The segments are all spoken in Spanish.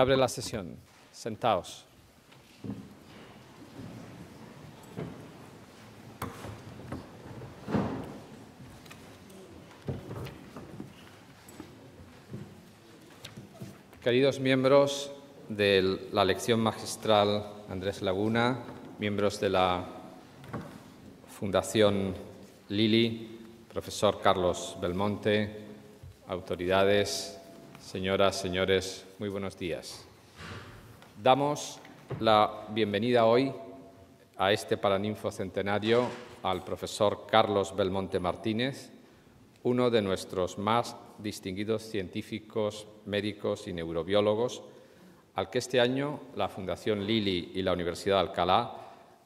abre la sesión. sentaos, Queridos miembros de la lección magistral Andrés Laguna, miembros de la Fundación Lili, profesor Carlos Belmonte, autoridades señoras, señores, muy buenos días. Damos la bienvenida hoy a este Paraninfo Centenario al profesor Carlos Belmonte Martínez, uno de nuestros más distinguidos científicos, médicos y neurobiólogos, al que este año la Fundación Lili y la Universidad de Alcalá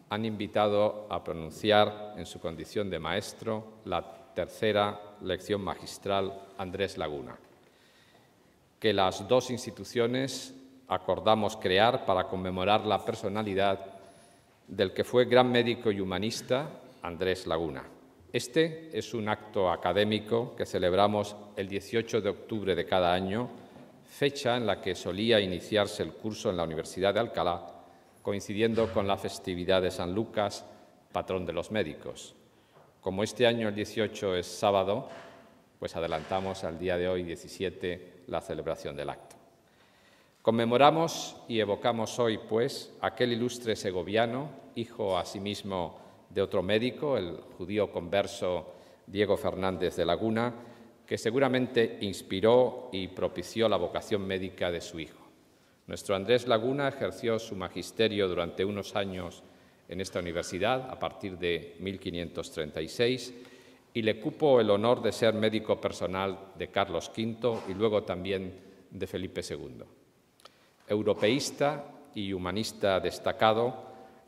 han invitado a pronunciar en su condición de maestro la tercera lección magistral Andrés Laguna que las dos instituciones acordamos crear para conmemorar la personalidad del que fue gran médico y humanista Andrés Laguna. Este es un acto académico que celebramos el 18 de octubre de cada año, fecha en la que solía iniciarse el curso en la Universidad de Alcalá, coincidiendo con la festividad de San Lucas, patrón de los médicos. Como este año el 18 es sábado, pues adelantamos al día de hoy 17 la celebración del acto. Conmemoramos y evocamos hoy, pues, aquel ilustre segoviano, hijo asimismo de otro médico, el judío converso Diego Fernández de Laguna, que seguramente inspiró y propició la vocación médica de su hijo. Nuestro Andrés Laguna ejerció su magisterio durante unos años en esta universidad a partir de 1536 y le cupo el honor de ser médico personal de Carlos V y luego también de Felipe II. Europeísta y humanista destacado,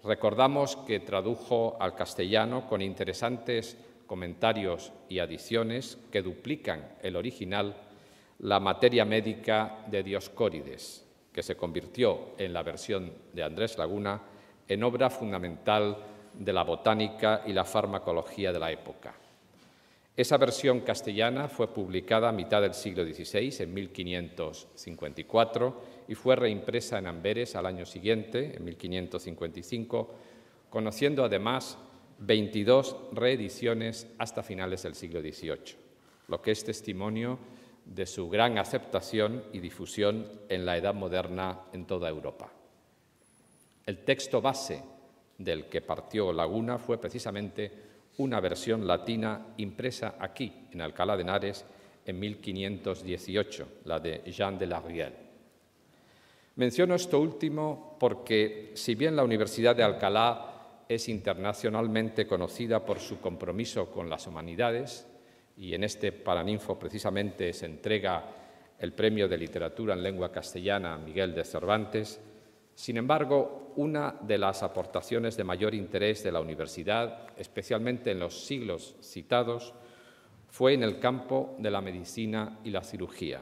recordamos que tradujo al castellano con interesantes comentarios y adiciones que duplican el original la materia médica de Dioscórides, que se convirtió en la versión de Andrés Laguna en obra fundamental de la botánica y la farmacología de la época. Esa versión castellana fue publicada a mitad del siglo XVI, en 1554, y fue reimpresa en Amberes al año siguiente, en 1555, conociendo además 22 reediciones hasta finales del siglo XVIII, lo que es testimonio de su gran aceptación y difusión en la Edad Moderna en toda Europa. El texto base del que partió Laguna fue precisamente una versión latina impresa aquí, en Alcalá de Henares, en 1518, la de Jean de Larriel. Menciono esto último porque, si bien la Universidad de Alcalá es internacionalmente conocida por su compromiso con las humanidades, y en este Paraninfo precisamente se entrega el Premio de Literatura en Lengua Castellana Miguel de Cervantes, sin embargo, una de las aportaciones de mayor interés de la universidad, especialmente en los siglos citados, fue en el campo de la medicina y la cirugía.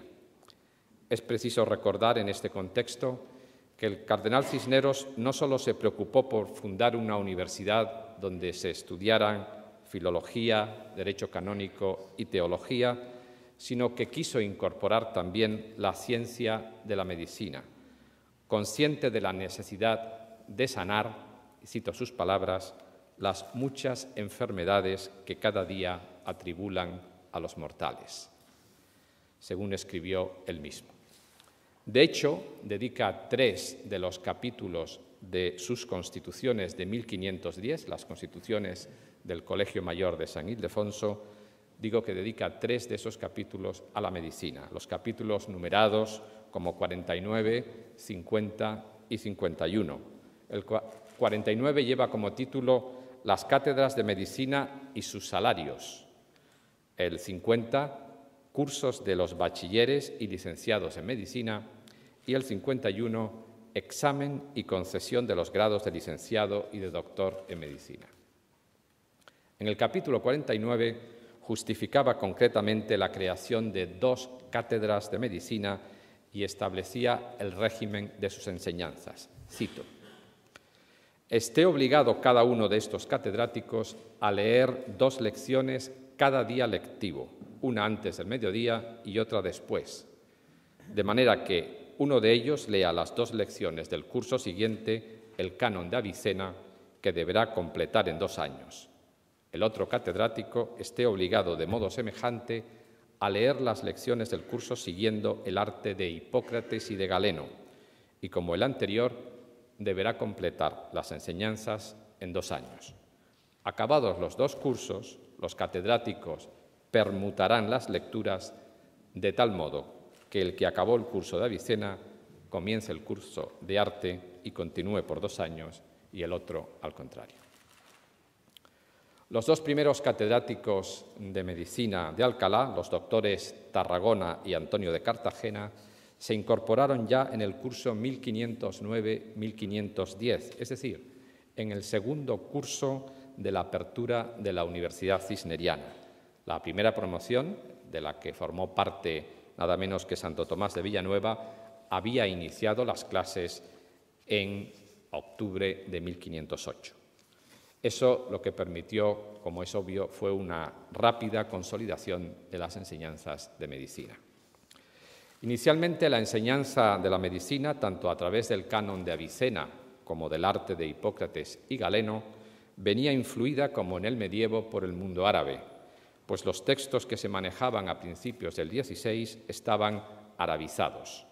Es preciso recordar en este contexto que el cardenal Cisneros no solo se preocupó por fundar una universidad donde se estudiaran filología, derecho canónico y teología, sino que quiso incorporar también la ciencia de la medicina consciente de la necesidad de sanar, cito sus palabras, las muchas enfermedades que cada día atribulan a los mortales, según escribió él mismo. De hecho, dedica tres de los capítulos de sus constituciones de 1510, las constituciones del Colegio Mayor de San Ildefonso, digo que dedica tres de esos capítulos a la medicina, los capítulos numerados como 49, 50 y 51. El 49 lleva como título Las cátedras de medicina y sus salarios. El 50, Cursos de los bachilleres y licenciados en medicina. Y el 51, Examen y concesión de los grados de licenciado y de doctor en medicina. En el capítulo 49 justificaba concretamente la creación de dos cátedras de medicina y establecía el régimen de sus enseñanzas. Cito, esté obligado cada uno de estos catedráticos a leer dos lecciones cada día lectivo, una antes del mediodía y otra después, de manera que uno de ellos lea las dos lecciones del curso siguiente, el canon de Avicena, que deberá completar en dos años. El otro catedrático esté obligado de modo semejante a leer las lecciones del curso siguiendo el arte de Hipócrates y de Galeno, y como el anterior, deberá completar las enseñanzas en dos años. Acabados los dos cursos, los catedráticos permutarán las lecturas de tal modo que el que acabó el curso de Avicena comience el curso de arte y continúe por dos años y el otro al contrario. Los dos primeros catedráticos de medicina de Alcalá, los doctores Tarragona y Antonio de Cartagena, se incorporaron ya en el curso 1509-1510, es decir, en el segundo curso de la apertura de la Universidad Cisneriana, la primera promoción de la que formó parte nada menos que Santo Tomás de Villanueva, había iniciado las clases en octubre de 1508. Eso lo que permitió, como es obvio, fue una rápida consolidación de las enseñanzas de medicina. Inicialmente la enseñanza de la medicina, tanto a través del canon de Avicena como del arte de Hipócrates y Galeno, venía influida, como en el medievo, por el mundo árabe, pues los textos que se manejaban a principios del XVI estaban arabizados.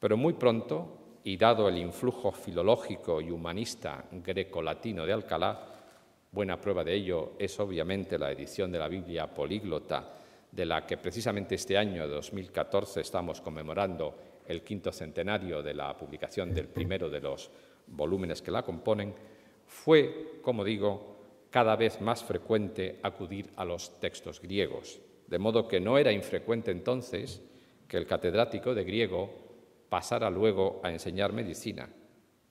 Pero muy pronto, y dado el influjo filológico y humanista greco-latino de Alcalá, Buena prueba de ello es obviamente la edición de la Biblia políglota, de la que precisamente este año 2014 estamos conmemorando el quinto centenario de la publicación del primero de los volúmenes que la componen, fue, como digo, cada vez más frecuente acudir a los textos griegos, de modo que no era infrecuente entonces que el catedrático de griego pasara luego a enseñar medicina,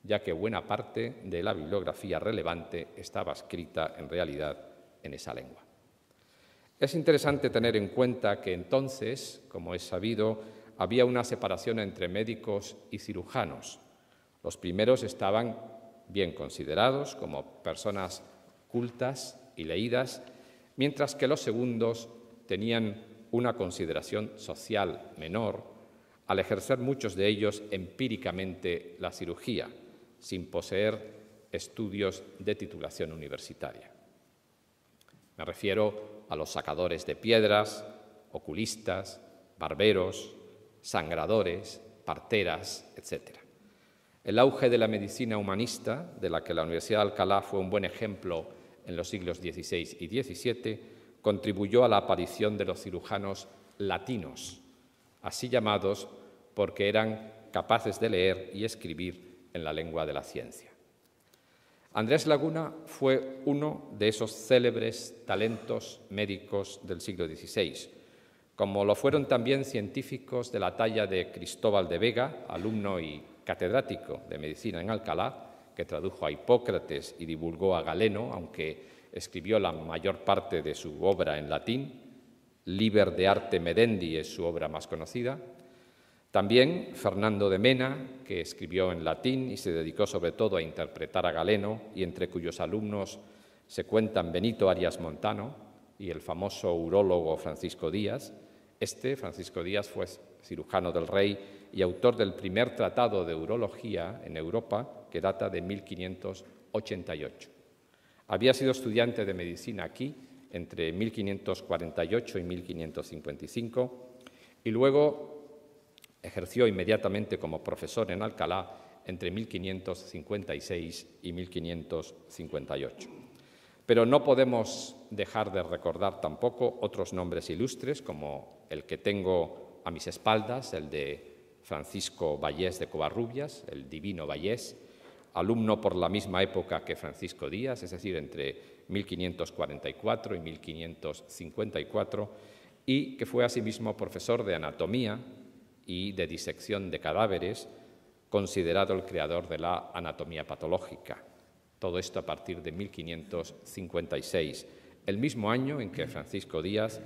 ya que buena parte de la bibliografía relevante estaba escrita en realidad en esa lengua. Es interesante tener en cuenta que entonces, como es sabido, había una separación entre médicos y cirujanos. Los primeros estaban bien considerados como personas cultas y leídas, mientras que los segundos tenían una consideración social menor al ejercer muchos de ellos empíricamente la cirugía sin poseer estudios de titulación universitaria. Me refiero a los sacadores de piedras, oculistas, barberos, sangradores, parteras, etc. El auge de la medicina humanista, de la que la Universidad de Alcalá fue un buen ejemplo en los siglos XVI y XVII, contribuyó a la aparición de los cirujanos latinos, así llamados porque eran capaces de leer y escribir en la lengua de la ciencia. Andrés Laguna fue uno de esos célebres talentos médicos del siglo XVI, como lo fueron también científicos de la talla de Cristóbal de Vega, alumno y catedrático de medicina en Alcalá, que tradujo a Hipócrates y divulgó a Galeno, aunque escribió la mayor parte de su obra en latín, Liber de Arte Medendi es su obra más conocida, también Fernando de Mena, que escribió en latín y se dedicó sobre todo a interpretar a Galeno, y entre cuyos alumnos se cuentan Benito Arias Montano y el famoso urólogo Francisco Díaz. Este, Francisco Díaz, fue cirujano del rey y autor del primer tratado de urología en Europa, que data de 1588. Había sido estudiante de medicina aquí entre 1548 y 1555 y luego Ejerció inmediatamente como profesor en Alcalá entre 1556 y 1558. Pero no podemos dejar de recordar tampoco otros nombres ilustres, como el que tengo a mis espaldas, el de Francisco Vallés de Covarrubias, el divino Vallés, alumno por la misma época que Francisco Díaz, es decir, entre 1544 y 1554, y que fue asimismo profesor de anatomía y de disección de cadáveres, considerado el creador de la anatomía patológica. Todo esto a partir de 1556, el mismo año en que Francisco Díaz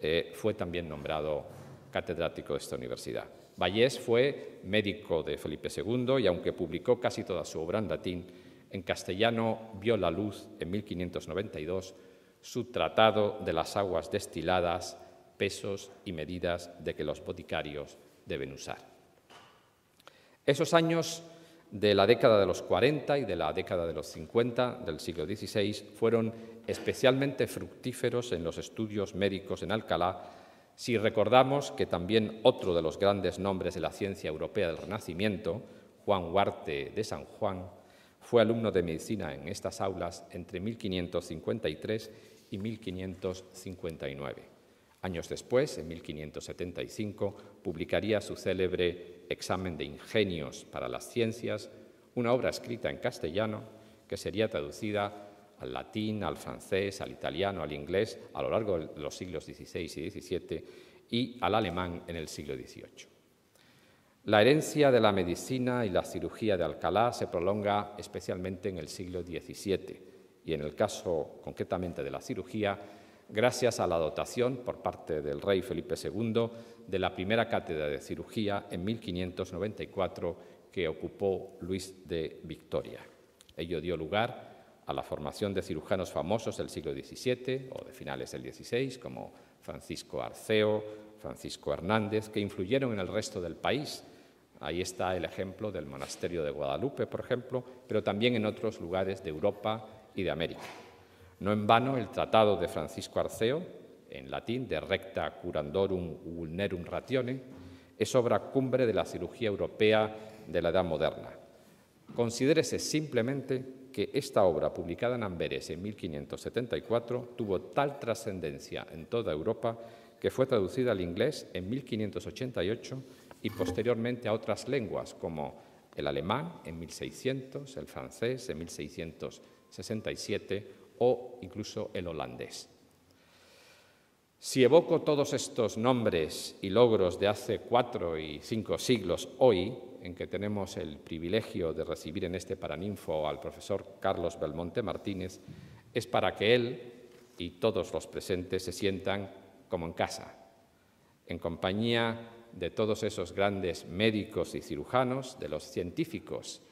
eh, fue también nombrado catedrático de esta universidad. Vallés fue médico de Felipe II y aunque publicó casi toda su obra en latín, en castellano vio la luz en 1592 su Tratado de las Aguas Destiladas, Pesos y Medidas de que los boticarios deben usar. Esos años de la década de los 40 y de la década de los 50 del siglo XVI fueron especialmente fructíferos en los estudios médicos en Alcalá, si recordamos que también otro de los grandes nombres de la ciencia europea del Renacimiento, Juan Huarte de San Juan, fue alumno de medicina en estas aulas entre 1553 y 1559. Años después, en 1575, publicaría su célebre Examen de Ingenios para las Ciencias, una obra escrita en castellano que sería traducida al latín, al francés, al italiano, al inglés a lo largo de los siglos XVI y XVII y al alemán en el siglo XVIII. La herencia de la medicina y la cirugía de Alcalá se prolonga especialmente en el siglo XVII y en el caso concretamente de la cirugía gracias a la dotación por parte del rey Felipe II de la primera cátedra de cirugía en 1594 que ocupó Luis de Victoria. Ello dio lugar a la formación de cirujanos famosos del siglo XVII o de finales del XVI, como Francisco Arceo, Francisco Hernández, que influyeron en el resto del país. Ahí está el ejemplo del monasterio de Guadalupe, por ejemplo, pero también en otros lugares de Europa y de América. No en vano el tratado de Francisco Arceo, en latín de Recta Curandorum Vulnerum Ratione, es obra cumbre de la cirugía europea de la Edad Moderna. Considérese simplemente que esta obra, publicada en Amberes en 1574, tuvo tal trascendencia en toda Europa que fue traducida al inglés en 1588 y posteriormente a otras lenguas como el alemán en 1600, el francés en 1667 o incluso el holandés. Si evoco todos estos nombres y logros de hace cuatro y cinco siglos hoy, en que tenemos el privilegio de recibir en este Paraninfo al profesor Carlos Belmonte Martínez, es para que él y todos los presentes se sientan como en casa, en compañía de todos esos grandes médicos y cirujanos, de los científicos,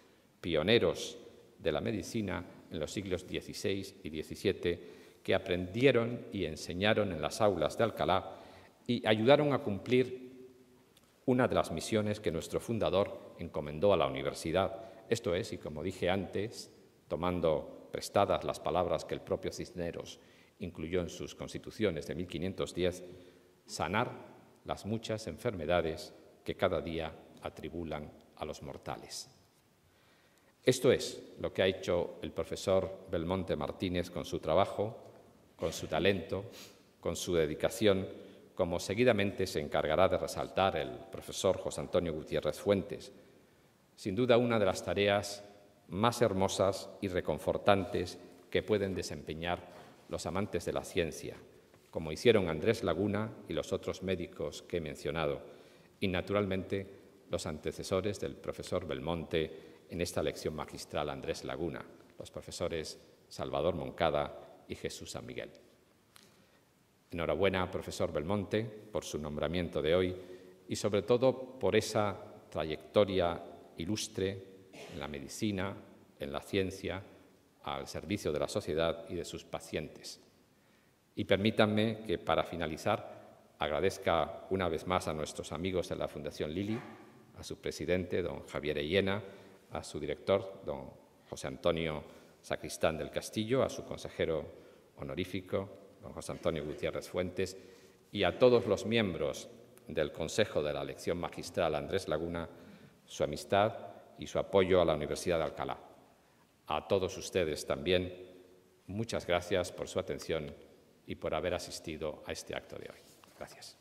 pioneros de la medicina en los siglos XVI y XVII que aprendieron y enseñaron en las aulas de Alcalá y ayudaron a cumplir una de las misiones que nuestro fundador encomendó a la universidad. Esto es, y como dije antes, tomando prestadas las palabras que el propio Cisneros incluyó en sus constituciones de 1510, sanar las muchas enfermedades que cada día atribulan a los mortales. Esto es lo que ha hecho el profesor Belmonte Martínez con su trabajo, con su talento, con su dedicación, como seguidamente se encargará de resaltar el profesor José Antonio Gutiérrez Fuentes. Sin duda una de las tareas más hermosas y reconfortantes que pueden desempeñar los amantes de la ciencia, como hicieron Andrés Laguna y los otros médicos que he mencionado, y naturalmente los antecesores del profesor Belmonte en esta lección magistral Andrés Laguna, los profesores Salvador Moncada y Jesús San Miguel. Enhorabuena, profesor Belmonte, por su nombramiento de hoy y sobre todo por esa trayectoria ilustre en la medicina, en la ciencia, al servicio de la sociedad y de sus pacientes. Y permítanme que para finalizar agradezca una vez más a nuestros amigos de la Fundación Lili, a su presidente, don Javier Ellena, a su director, don José Antonio Sacristán del Castillo, a su consejero honorífico, don José Antonio Gutiérrez Fuentes, y a todos los miembros del Consejo de la Elección Magistral Andrés Laguna su amistad y su apoyo a la Universidad de Alcalá. A todos ustedes también, muchas gracias por su atención y por haber asistido a este acto de hoy. Gracias.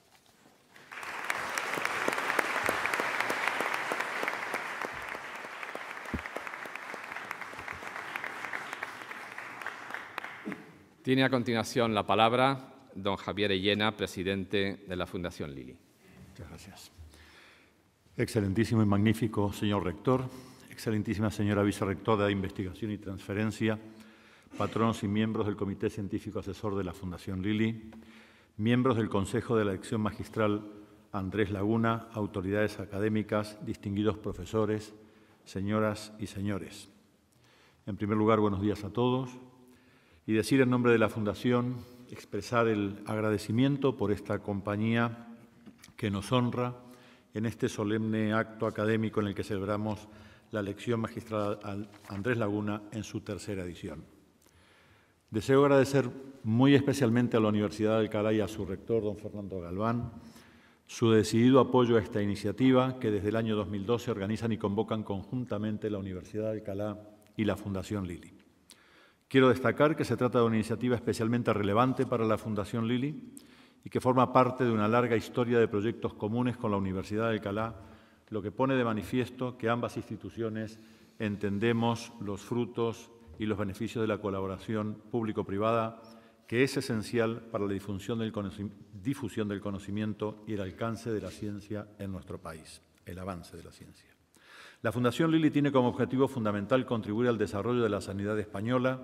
Tiene a continuación la palabra don Javier Ellena, presidente de la Fundación Lili. Muchas gracias. Excelentísimo y magnífico señor rector, excelentísima señora vicerectora de Investigación y Transferencia, patronos y miembros del Comité Científico Asesor de la Fundación Lili, miembros del Consejo de la Elección Magistral Andrés Laguna, autoridades académicas, distinguidos profesores, señoras y señores. En primer lugar, buenos días a todos y decir en nombre de la Fundación, expresar el agradecimiento por esta compañía que nos honra en este solemne acto académico en el que celebramos la lección magistral Andrés Laguna en su tercera edición. Deseo agradecer muy especialmente a la Universidad de Alcalá y a su rector, don Fernando Galván, su decidido apoyo a esta iniciativa que desde el año 2012 organizan y convocan conjuntamente la Universidad de Alcalá y la Fundación Lili. Quiero destacar que se trata de una iniciativa especialmente relevante para la Fundación Lili y que forma parte de una larga historia de proyectos comunes con la Universidad de Alcalá, lo que pone de manifiesto que ambas instituciones entendemos los frutos y los beneficios de la colaboración público-privada, que es esencial para la difusión del conocimiento y el alcance de la ciencia en nuestro país, el avance de la ciencia. La Fundación Lili tiene como objetivo fundamental contribuir al desarrollo de la sanidad española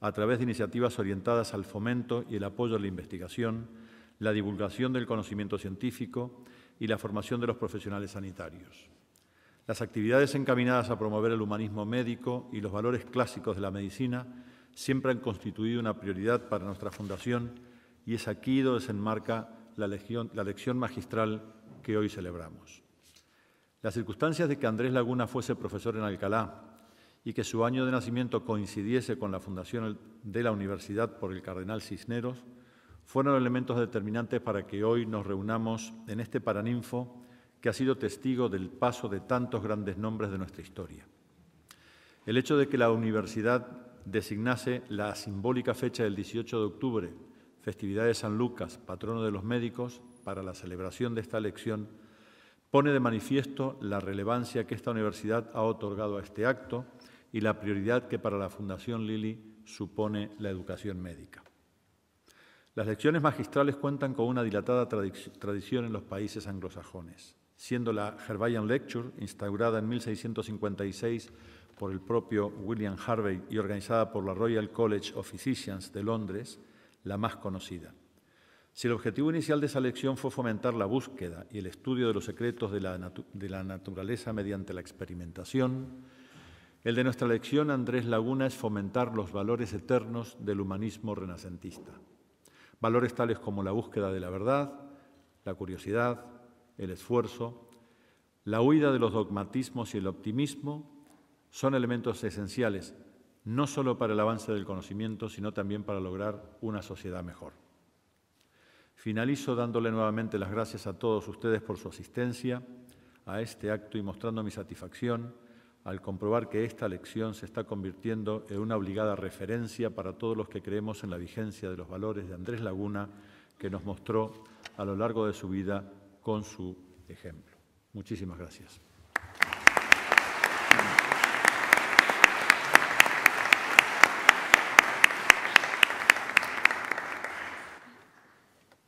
a través de iniciativas orientadas al fomento y el apoyo a la investigación, la divulgación del conocimiento científico y la formación de los profesionales sanitarios. Las actividades encaminadas a promover el humanismo médico y los valores clásicos de la medicina siempre han constituido una prioridad para nuestra Fundación y es aquí donde se enmarca la, la lección magistral que hoy celebramos. Las circunstancias de que Andrés Laguna fuese profesor en Alcalá y que su año de nacimiento coincidiese con la fundación de la universidad por el cardenal Cisneros fueron elementos determinantes para que hoy nos reunamos en este paraninfo que ha sido testigo del paso de tantos grandes nombres de nuestra historia. El hecho de que la universidad designase la simbólica fecha del 18 de octubre, festividad de San Lucas, patrono de los médicos, para la celebración de esta elección, pone de manifiesto la relevancia que esta universidad ha otorgado a este acto y la prioridad que para la Fundación Lilly supone la educación médica. Las lecciones magistrales cuentan con una dilatada tradición en los países anglosajones, siendo la Herbayan Lecture, instaurada en 1656 por el propio William Harvey y organizada por la Royal College of Physicians de Londres, la más conocida. Si el objetivo inicial de esa lección fue fomentar la búsqueda y el estudio de los secretos de la, naturaleza mediante la experimentación, el de nuestra lección, Andrés Laguna, es fomentar los valores eternos del humanismo renacentista. Valores tales como la búsqueda de la verdad, la curiosidad, el esfuerzo, la huida de los dogmatismos y el optimismo son elementos esenciales, no solo para el avance del conocimiento, sino también para lograr una sociedad mejor. Finalizo dándole nuevamente las gracias a todos ustedes por su asistencia a este acto y mostrando mi satisfacción al comprobar que esta lección se está convirtiendo en una obligada referencia para todos los que creemos en la vigencia de los valores de Andrés Laguna, que nos mostró a lo largo de su vida con su ejemplo. Muchísimas gracias.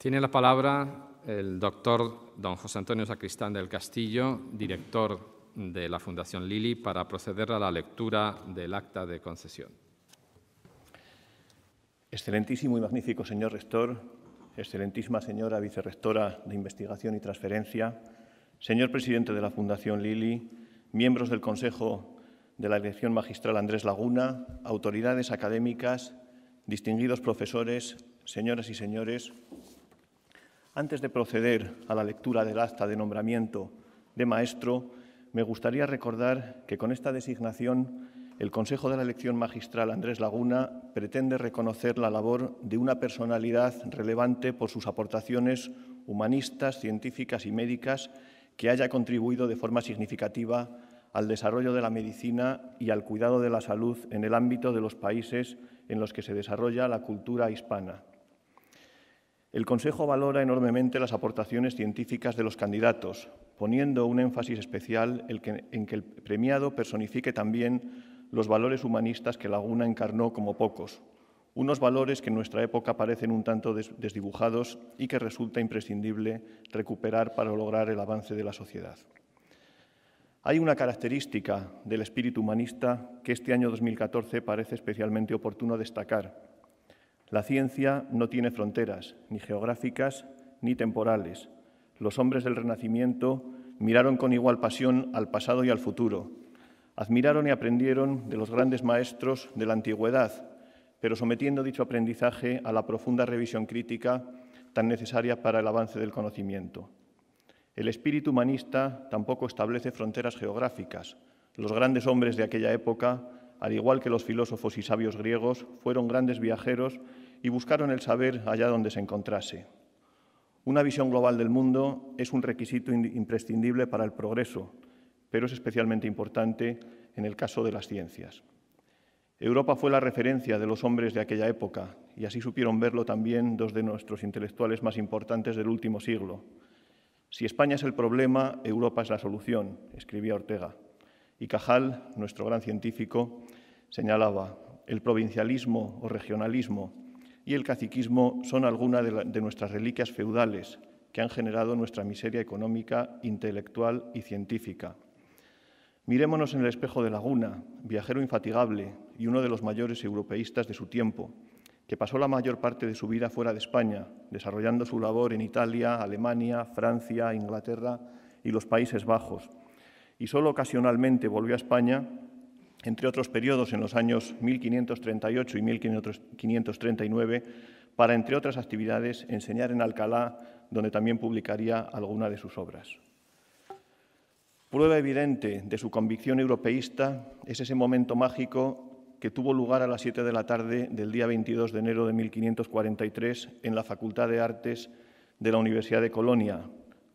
Tiene la palabra el doctor don José Antonio Sacristán del Castillo, director de la Fundación Lili, para proceder a la lectura del acta de concesión. Excelentísimo y magnífico señor rector, excelentísima señora vicerrectora de Investigación y Transferencia, señor presidente de la Fundación Lili, miembros del Consejo de la Dirección Magistral Andrés Laguna, autoridades académicas, distinguidos profesores, señoras y señores, antes de proceder a la lectura del acta de nombramiento de maestro, me gustaría recordar que con esta designación el Consejo de la Elección Magistral Andrés Laguna pretende reconocer la labor de una personalidad relevante por sus aportaciones humanistas, científicas y médicas que haya contribuido de forma significativa al desarrollo de la medicina y al cuidado de la salud en el ámbito de los países en los que se desarrolla la cultura hispana. El Consejo valora enormemente las aportaciones científicas de los candidatos, poniendo un énfasis especial en que el premiado personifique también los valores humanistas que Laguna encarnó como pocos, unos valores que en nuestra época parecen un tanto desdibujados y que resulta imprescindible recuperar para lograr el avance de la sociedad. Hay una característica del espíritu humanista que este año 2014 parece especialmente oportuno destacar, la ciencia no tiene fronteras, ni geográficas ni temporales. Los hombres del Renacimiento miraron con igual pasión al pasado y al futuro. Admiraron y aprendieron de los grandes maestros de la antigüedad, pero sometiendo dicho aprendizaje a la profunda revisión crítica tan necesaria para el avance del conocimiento. El espíritu humanista tampoco establece fronteras geográficas. Los grandes hombres de aquella época al igual que los filósofos y sabios griegos, fueron grandes viajeros y buscaron el saber allá donde se encontrase. Una visión global del mundo es un requisito imprescindible para el progreso, pero es especialmente importante en el caso de las ciencias. Europa fue la referencia de los hombres de aquella época, y así supieron verlo también dos de nuestros intelectuales más importantes del último siglo. Si España es el problema, Europa es la solución, escribía Ortega. Y Cajal, nuestro gran científico, señalaba, el provincialismo o regionalismo y el caciquismo son algunas de, nuestras reliquias feudales que han generado nuestra miseria económica, intelectual y científica. Mirémonos en el espejo de Laguna, viajero infatigable y uno de los mayores europeístas de su tiempo, que pasó la mayor parte de su vida fuera de España, desarrollando su labor en Italia, Alemania, Francia, Inglaterra y los Países Bajos, y solo ocasionalmente volvió a España entre otros periodos en los años 1538 y 1539, para, entre otras actividades, enseñar en Alcalá, donde también publicaría alguna de sus obras. Prueba evidente de su convicción europeísta es ese momento mágico que tuvo lugar a las 7 de la tarde del día 22 de enero de 1543 en la Facultad de Artes de la Universidad de Colonia,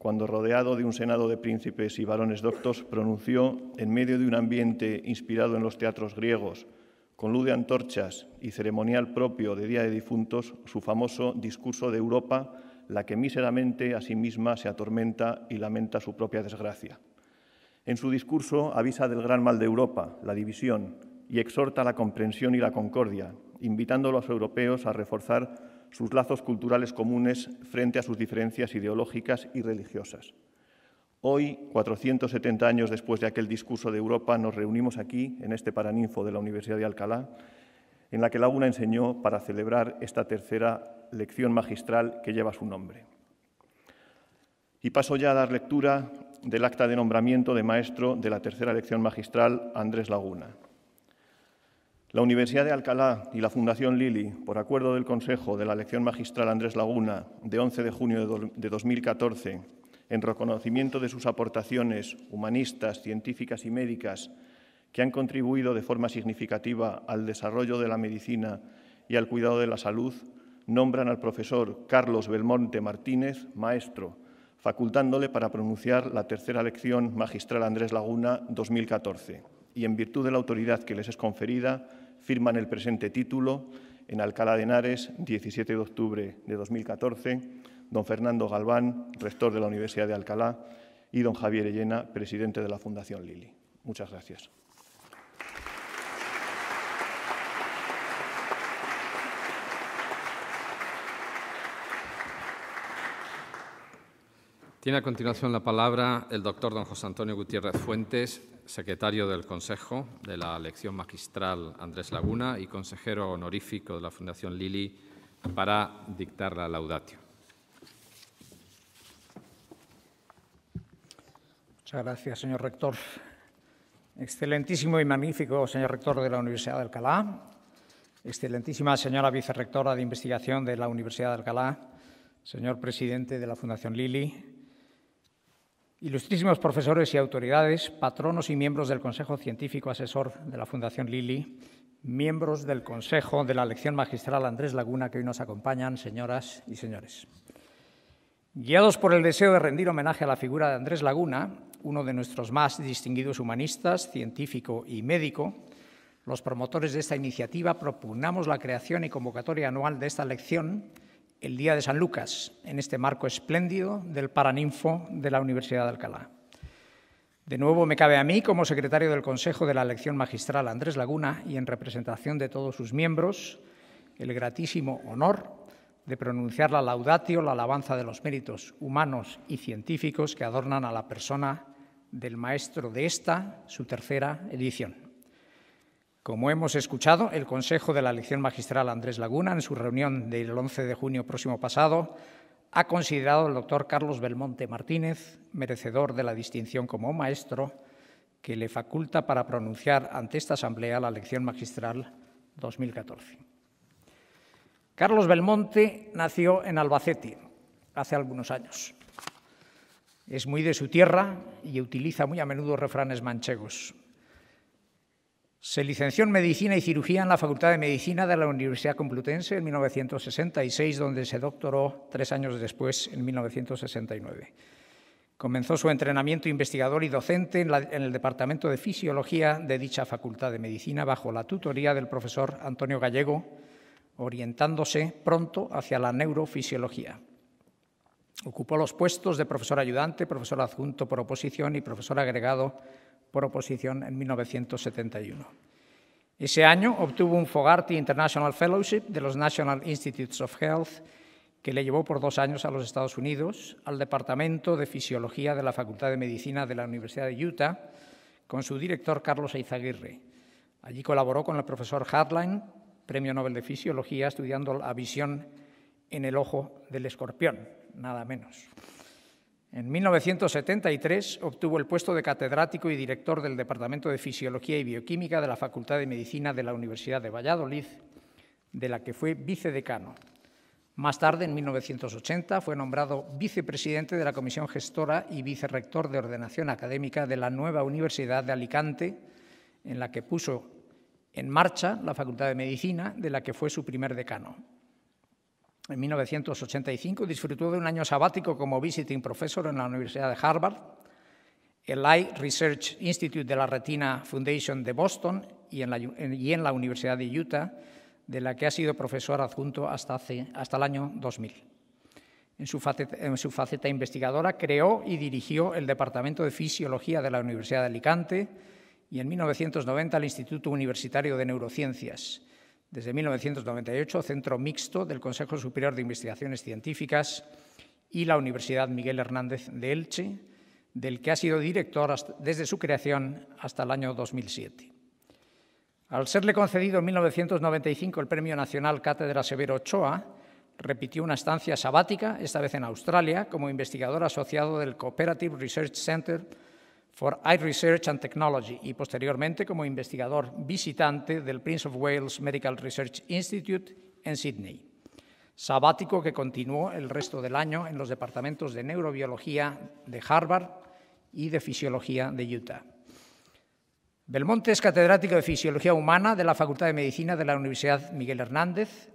cuando rodeado de un senado de príncipes y varones doctos, pronunció, en medio de un ambiente inspirado en los teatros griegos, con luz de antorchas y ceremonial propio de Día de Difuntos, su famoso discurso de Europa, la que míseramente a sí misma se atormenta y lamenta su propia desgracia. En su discurso avisa del gran mal de Europa, la división, y exhorta la comprensión y la concordia, invitando a los europeos a reforzar sus lazos culturales comunes frente a sus diferencias ideológicas y religiosas. Hoy, 470 años después de aquel discurso de Europa, nos reunimos aquí, en este Paraninfo de la Universidad de Alcalá, en la que Laguna enseñó para celebrar esta tercera lección magistral que lleva su nombre. Y paso ya a dar lectura del acta de nombramiento de maestro de la tercera lección magistral Andrés Laguna. La Universidad de Alcalá y la Fundación Lili, por acuerdo del Consejo de la Lección Magistral Andrés Laguna de 11 de junio de 2014, en reconocimiento de sus aportaciones humanistas, científicas y médicas que han contribuido de forma significativa al desarrollo de la medicina y al cuidado de la salud, nombran al profesor Carlos Belmonte Martínez maestro, facultándole para pronunciar la tercera lección magistral Andrés Laguna 2014. Y en virtud de la autoridad que les es conferida, firman el presente título en Alcalá de Henares, 17 de octubre de 2014, don Fernando Galván, rector de la Universidad de Alcalá, y don Javier Ellena, presidente de la Fundación Lili. Muchas gracias. Tiene a continuación la palabra el doctor don José Antonio Gutiérrez Fuentes, secretario del Consejo de la Lección Magistral Andrés Laguna y consejero honorífico de la Fundación Lili, para dictar la laudatio. Muchas gracias, señor rector. Excelentísimo y magnífico señor rector de la Universidad de Alcalá, excelentísima señora vicerrectora de investigación de la Universidad de Alcalá, señor presidente de la Fundación Lili, Ilustrísimos profesores y autoridades, patronos y miembros del Consejo Científico Asesor de la Fundación Lili, miembros del Consejo de la Lección Magistral Andrés Laguna que hoy nos acompañan, señoras y señores. Guiados por el deseo de rendir homenaje a la figura de Andrés Laguna, uno de nuestros más distinguidos humanistas, científico y médico, los promotores de esta iniciativa propugnamos la creación y convocatoria anual de esta lección el Día de San Lucas, en este marco espléndido del Paraninfo de la Universidad de Alcalá. De nuevo me cabe a mí, como secretario del Consejo de la Elección Magistral Andrés Laguna y en representación de todos sus miembros, el gratísimo honor de pronunciar la laudatio, la alabanza de los méritos humanos y científicos que adornan a la persona del maestro de esta, su tercera edición. Como hemos escuchado, el Consejo de la Lección Magistral Andrés Laguna, en su reunión del 11 de junio próximo pasado, ha considerado al doctor Carlos Belmonte Martínez merecedor de la distinción como maestro que le faculta para pronunciar ante esta Asamblea la Lección Magistral 2014. Carlos Belmonte nació en Albacete hace algunos años. Es muy de su tierra y utiliza muy a menudo refranes manchegos. Se licenció en Medicina y Cirugía en la Facultad de Medicina de la Universidad Complutense en 1966, donde se doctoró tres años después, en 1969. Comenzó su entrenamiento investigador y docente en, el Departamento de Fisiología de dicha Facultad de Medicina bajo la tutoría del profesor Antonio Gallego, orientándose pronto hacia la neurofisiología. Ocupó los puestos de profesor ayudante, profesor adjunto por oposición y profesor agregado por oposición en 1971. Ese año obtuvo un Fogarty International Fellowship de los National Institutes of Health, que le llevó por dos años a los Estados Unidos, al Departamento de Fisiología de la Facultad de Medicina de la Universidad de Utah, con su director Carlos Eizaguirre. Allí colaboró con el profesor Hartline, premio Nobel de Fisiología, estudiando la visión en el ojo del escorpión, nada menos. En 1973 obtuvo el puesto de catedrático y director del Departamento de Fisiología y Bioquímica de la Facultad de Medicina de la Universidad de Valladolid, de la que fue vicedecano. Más tarde, en 1980, fue nombrado vicepresidente de la Comisión Gestora y vicerrector de Ordenación Académica de la nueva Universidad de Alicante, en la que puso en marcha la Facultad de Medicina, de la que fue su primer decano. En 1985 disfrutó de un año sabático como visiting professor en la Universidad de Harvard, el Eye Research Institute de la Retina Foundation de Boston y en la, Universidad de Utah, de la que ha sido profesor adjunto hasta, hasta el año 2000. En en su, faceta, investigadora creó y dirigió el Departamento de Fisiología de la Universidad de Alicante y en 1990 el Instituto Universitario de Neurociencias desde 1998, Centro Mixto del Consejo Superior de Investigaciones Científicas y la Universidad Miguel Hernández de Elche, del que ha sido director desde su creación hasta el año 2007. Al serle concedido en 1995 el Premio Nacional Cátedra Severo Ochoa, repitió una estancia sabática, esta vez en Australia, como investigador asociado del Cooperative Research Center for Eye Research and Technology y posteriormente como investigador visitante del Prince of Wales Medical Research Institute en Sydney. Sabático que continuó el resto del año en los departamentos de neurobiología de Harvard y de fisiología de Utah. Belmonte es catedrático de Fisiología Humana de la Facultad de Medicina de la Universidad Miguel Hernández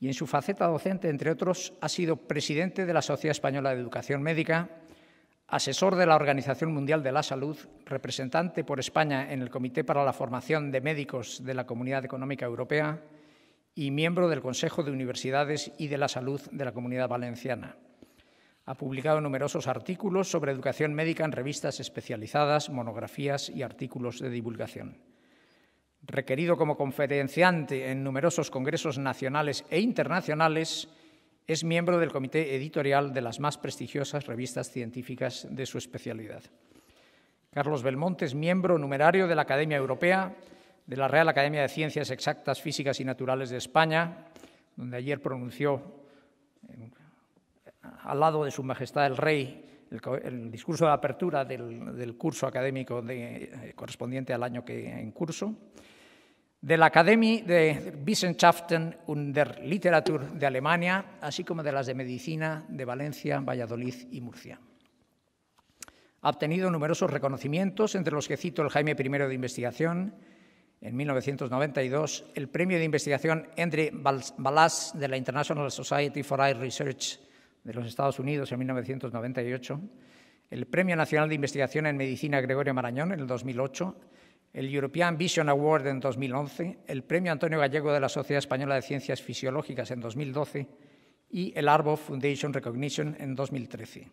y en su faceta docente, entre otros, ha sido presidente de la Sociedad Española de Educación Médica asesor de la Organización Mundial de la Salud, representante por España en el Comité para la Formación de Médicos de la Comunidad Económica Europea y miembro del Consejo de Universidades y de la Salud de la Comunidad Valenciana. Ha publicado numerosos artículos sobre educación médica en revistas especializadas, monografías y artículos de divulgación. Requerido como conferenciante en numerosos congresos nacionales e internacionales, es miembro del comité editorial de las más prestigiosas revistas científicas de su especialidad. Carlos Belmonte es miembro numerario de la Academia Europea, de la Real Academia de Ciencias Exactas, Físicas y Naturales de España, donde ayer pronunció al lado de Su Majestad el Rey el, discurso de apertura del, curso académico eh, correspondiente al año que en curso de la Academie de Wissenschaften und der Literatur de Alemania, así como de las de Medicina de Valencia, Valladolid y Murcia. Ha obtenido numerosos reconocimientos, entre los que cito el Jaime I de Investigación en 1992, el Premio de Investigación Henry Balas de la International Society for Eye Research de los Estados Unidos en 1998, el Premio Nacional de Investigación en Medicina Gregorio Marañón en el 2008, el European Vision Award en 2011, el Premio Antonio Gallego de la Sociedad Española de Ciencias Fisiológicas en 2012 y el Arbo Foundation Recognition en 2013.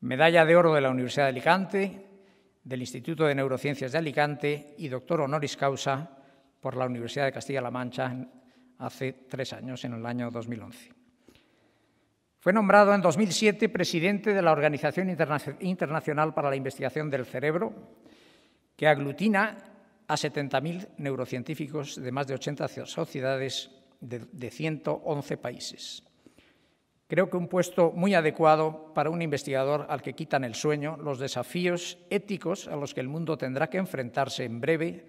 Medalla de Oro de la Universidad de Alicante, del Instituto de Neurociencias de Alicante y doctor honoris causa por la Universidad de Castilla-La Mancha hace tres años, en el año 2011. Fue nombrado en 2007 presidente de la Organización Internacional para la Investigación del Cerebro, que aglutina a 70.000 neurocientíficos de más de 80 sociedades de, 111 países. Creo que un puesto muy adecuado para un investigador al que quitan el sueño los desafíos éticos a los que el mundo tendrá que enfrentarse en breve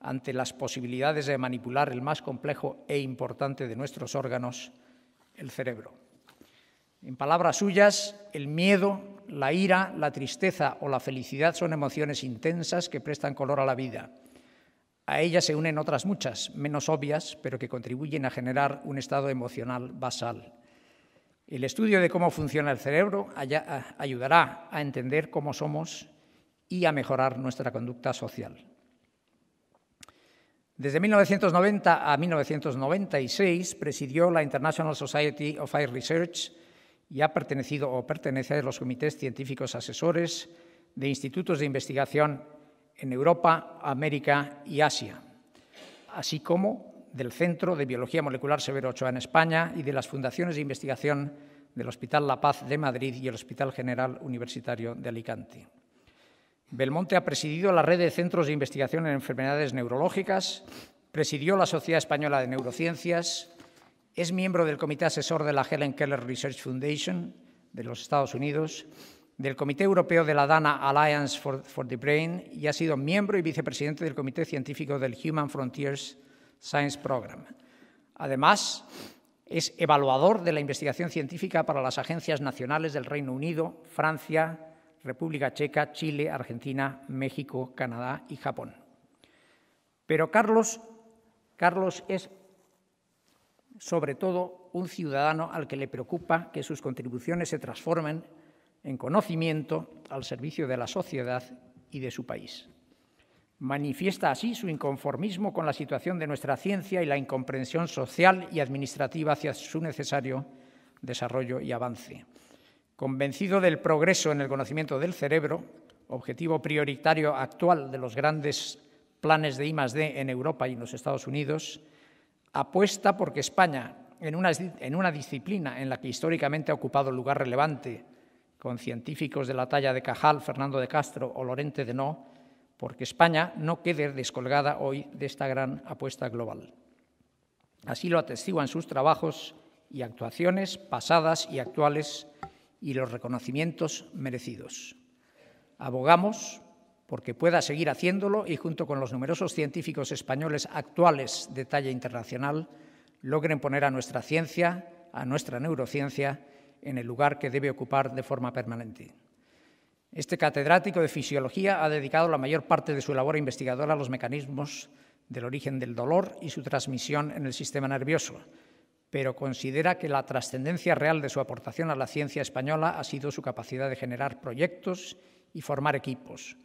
ante las posibilidades de manipular el más complejo e importante de nuestros órganos, el cerebro. En palabras suyas, el miedo, la ira, la tristeza o la felicidad son emociones intensas que prestan color a la vida. A ellas se unen otras muchas, menos obvias, pero que contribuyen a generar un estado emocional basal. El estudio de cómo funciona el cerebro ayudará a entender cómo somos y a mejorar nuestra conducta social. Desde 1990 a 1996 presidió la International Society of Eye Research, y ha pertenecido o pertenece a los comités científicos asesores de institutos de investigación en Europa, América y Asia, así como del Centro de Biología Molecular Severo Ochoa en España y de las fundaciones de investigación del Hospital La Paz de Madrid y el Hospital General Universitario de Alicante. Belmonte ha presidido la red de centros de investigación en enfermedades neurológicas, presidió la Sociedad Española de Neurociencias, es miembro del comité asesor de la Helen Keller Research Foundation de los Estados Unidos, del Comité Europeo de la Dana Alliance for, the Brain y ha sido miembro y vicepresidente del Comité Científico del Human Frontiers Science Program. Además, es evaluador de la investigación científica para las agencias nacionales del Reino Unido, Francia, República Checa, Chile, Argentina, México, Canadá y Japón. Pero Carlos, Carlos es sobre todo un ciudadano al que le preocupa que sus contribuciones se transformen en conocimiento al servicio de la sociedad y de su país. Manifiesta así su inconformismo con la situación de nuestra ciencia y la incomprensión social y administrativa hacia su necesario desarrollo y avance. Convencido del progreso en el conocimiento del cerebro, objetivo prioritario actual de los grandes planes de I+D en Europa y en los Estados Unidos, apuesta porque España, en una, disciplina en la que históricamente ha ocupado lugar relevante, con científicos de la talla de Cajal, Fernando de Castro o Lorente de No, porque España no quede descolgada hoy de esta gran apuesta global. Así lo atestiguan sus trabajos y actuaciones pasadas y actuales y los reconocimientos merecidos. Abogamos porque pueda seguir haciéndolo y junto con los numerosos científicos españoles actuales de talla internacional logren poner a nuestra ciencia, a nuestra neurociencia, en el lugar que debe ocupar de forma permanente. Este catedrático de fisiología ha dedicado la mayor parte de su labor investigadora a los mecanismos del origen del dolor y su transmisión en el sistema nervioso, pero considera que la trascendencia real de su aportación a la ciencia española ha sido su capacidad de generar proyectos y formar equipos,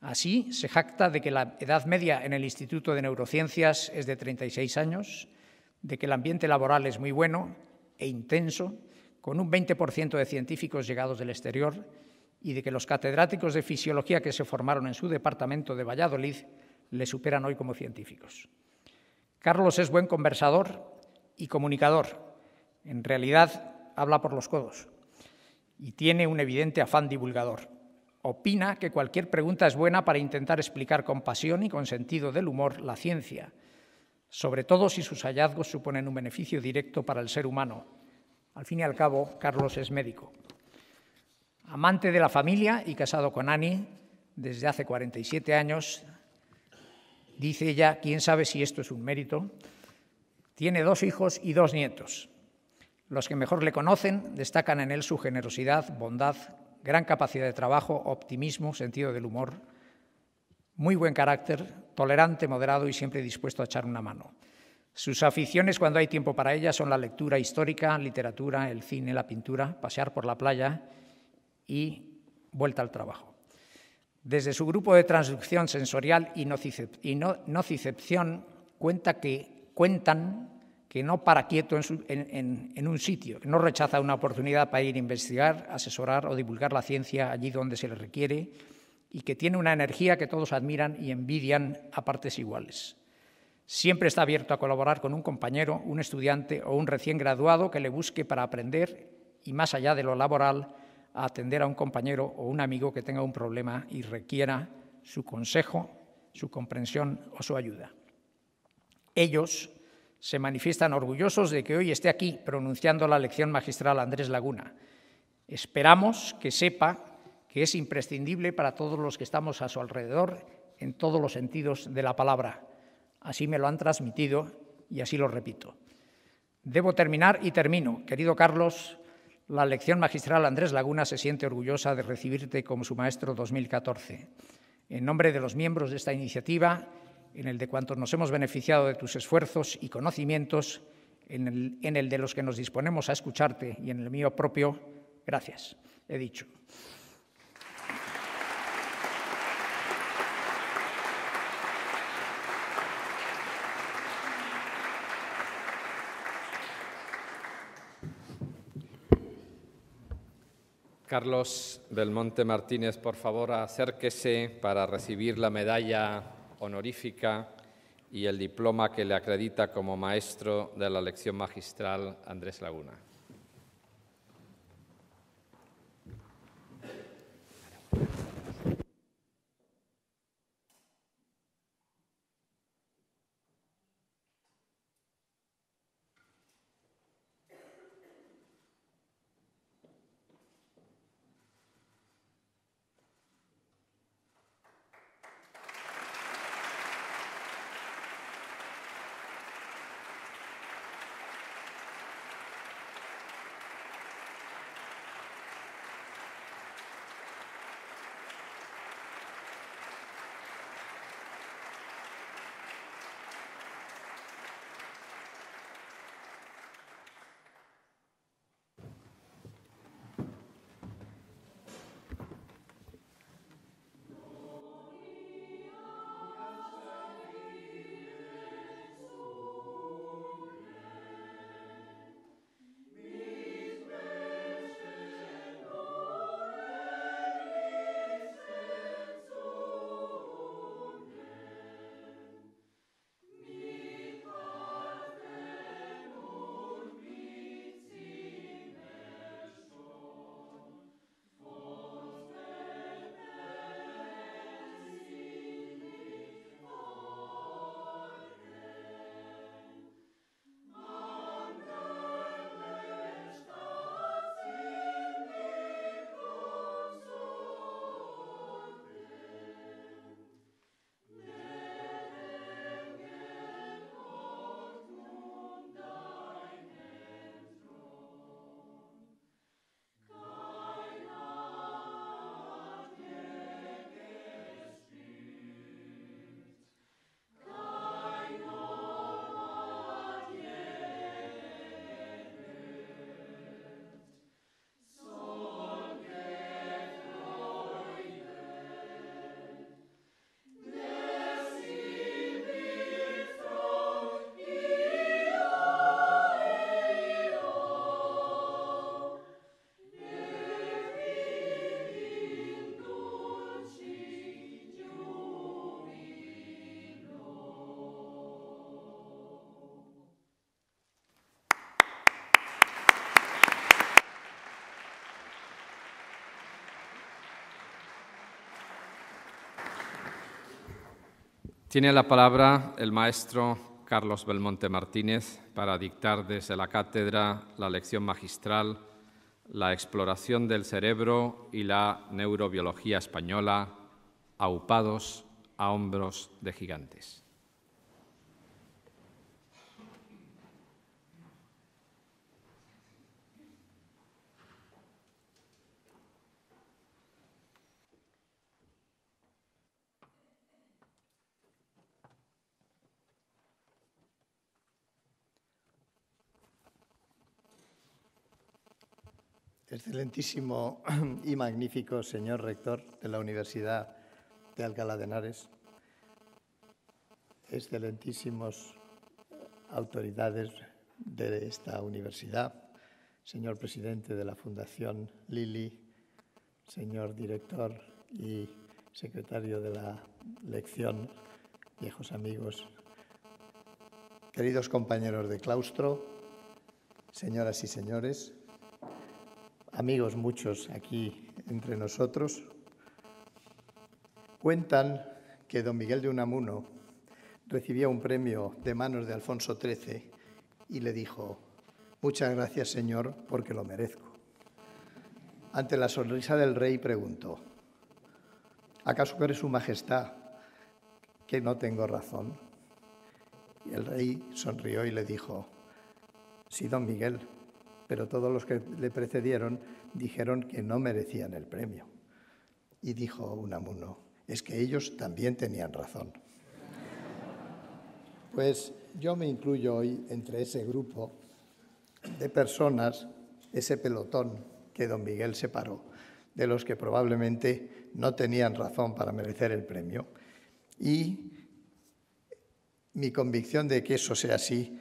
Así, se jacta de que la edad media en el Instituto de Neurociencias es de 36 años, de que el ambiente laboral es muy bueno e intenso, con un 20% de científicos llegados del exterior, y de que los catedráticos de fisiología que se formaron en su departamento de Valladolid le superan hoy como científicos. Carlos es buen conversador y comunicador. En realidad, habla por los codos y tiene un evidente afán divulgador opina que cualquier pregunta es buena para intentar explicar con pasión y con sentido del humor la ciencia, sobre todo si sus hallazgos suponen un beneficio directo para el ser humano. Al fin y al cabo, Carlos es médico. Amante de la familia y casado con Annie desde hace 47 años, dice ella, quién sabe si esto es un mérito, tiene dos hijos y dos nietos. Los que mejor le conocen destacan en él su generosidad, bondad, gran capacidad de trabajo, optimismo, sentido del humor, muy buen carácter, tolerante, moderado y siempre dispuesto a echar una mano. Sus aficiones, cuando hay tiempo para ellas, son la lectura histórica, literatura, el cine, la pintura, pasear por la playa y vuelta al trabajo. Desde su grupo de transducción sensorial y nocicepción cuenta que, cuentan que no para quieto en, un sitio, que no rechaza una oportunidad para ir a investigar, asesorar o divulgar la ciencia allí donde se le requiere y que tiene una energía que todos admiran y envidian a partes iguales. Siempre está abierto a colaborar con un compañero, un estudiante o un recién graduado que le busque para aprender y más allá de lo laboral, a atender a un compañero o un amigo que tenga un problema y requiera su consejo, su comprensión o su ayuda. Ellos, se manifiestan orgullosos de que hoy esté aquí pronunciando la lección magistral Andrés Laguna. Esperamos que sepa que es imprescindible para todos los que estamos a su alrededor en todos los sentidos de la palabra. Así me lo han transmitido y así lo repito. Debo terminar y termino. Querido Carlos, la lección magistral Andrés Laguna se siente orgullosa de recibirte como su maestro 2014. En nombre de los miembros de esta iniciativa en el de cuantos nos hemos beneficiado de tus esfuerzos y conocimientos, en el, de los que nos disponemos a escucharte y en el mío propio, gracias, he dicho. Carlos Belmonte Martínez, por favor, acérquese para recibir la medalla honorífica y el diploma que le acredita como maestro de la lección magistral Andrés Laguna. Tiene la palabra el maestro Carlos Belmonte Martínez para dictar desde la cátedra la lección magistral La exploración del cerebro y la neurobiología española, aupados a hombros de gigantes. Excelentísimo y magnífico señor rector de la Universidad de Alcalá de Henares, excelentísimos autoridades de esta universidad, señor presidente de la Fundación Lili, señor director y secretario de la lección, viejos amigos, queridos compañeros de claustro, señoras y señores, amigos muchos aquí entre nosotros, cuentan que don Miguel de Unamuno recibía un premio de manos de Alfonso XIII y le dijo, muchas gracias señor porque lo merezco. Ante la sonrisa del rey preguntó, ¿acaso eres su majestad que no tengo razón? Y el rey sonrió y le dijo, sí, don Miguel, pero todos los que le precedieron dijeron que no merecían el premio. Y dijo Unamuno, es que ellos también tenían razón. Pues yo me incluyo hoy entre ese grupo de personas, ese pelotón que don Miguel separó, de los que probablemente no tenían razón para merecer el premio. Y mi convicción de que eso sea así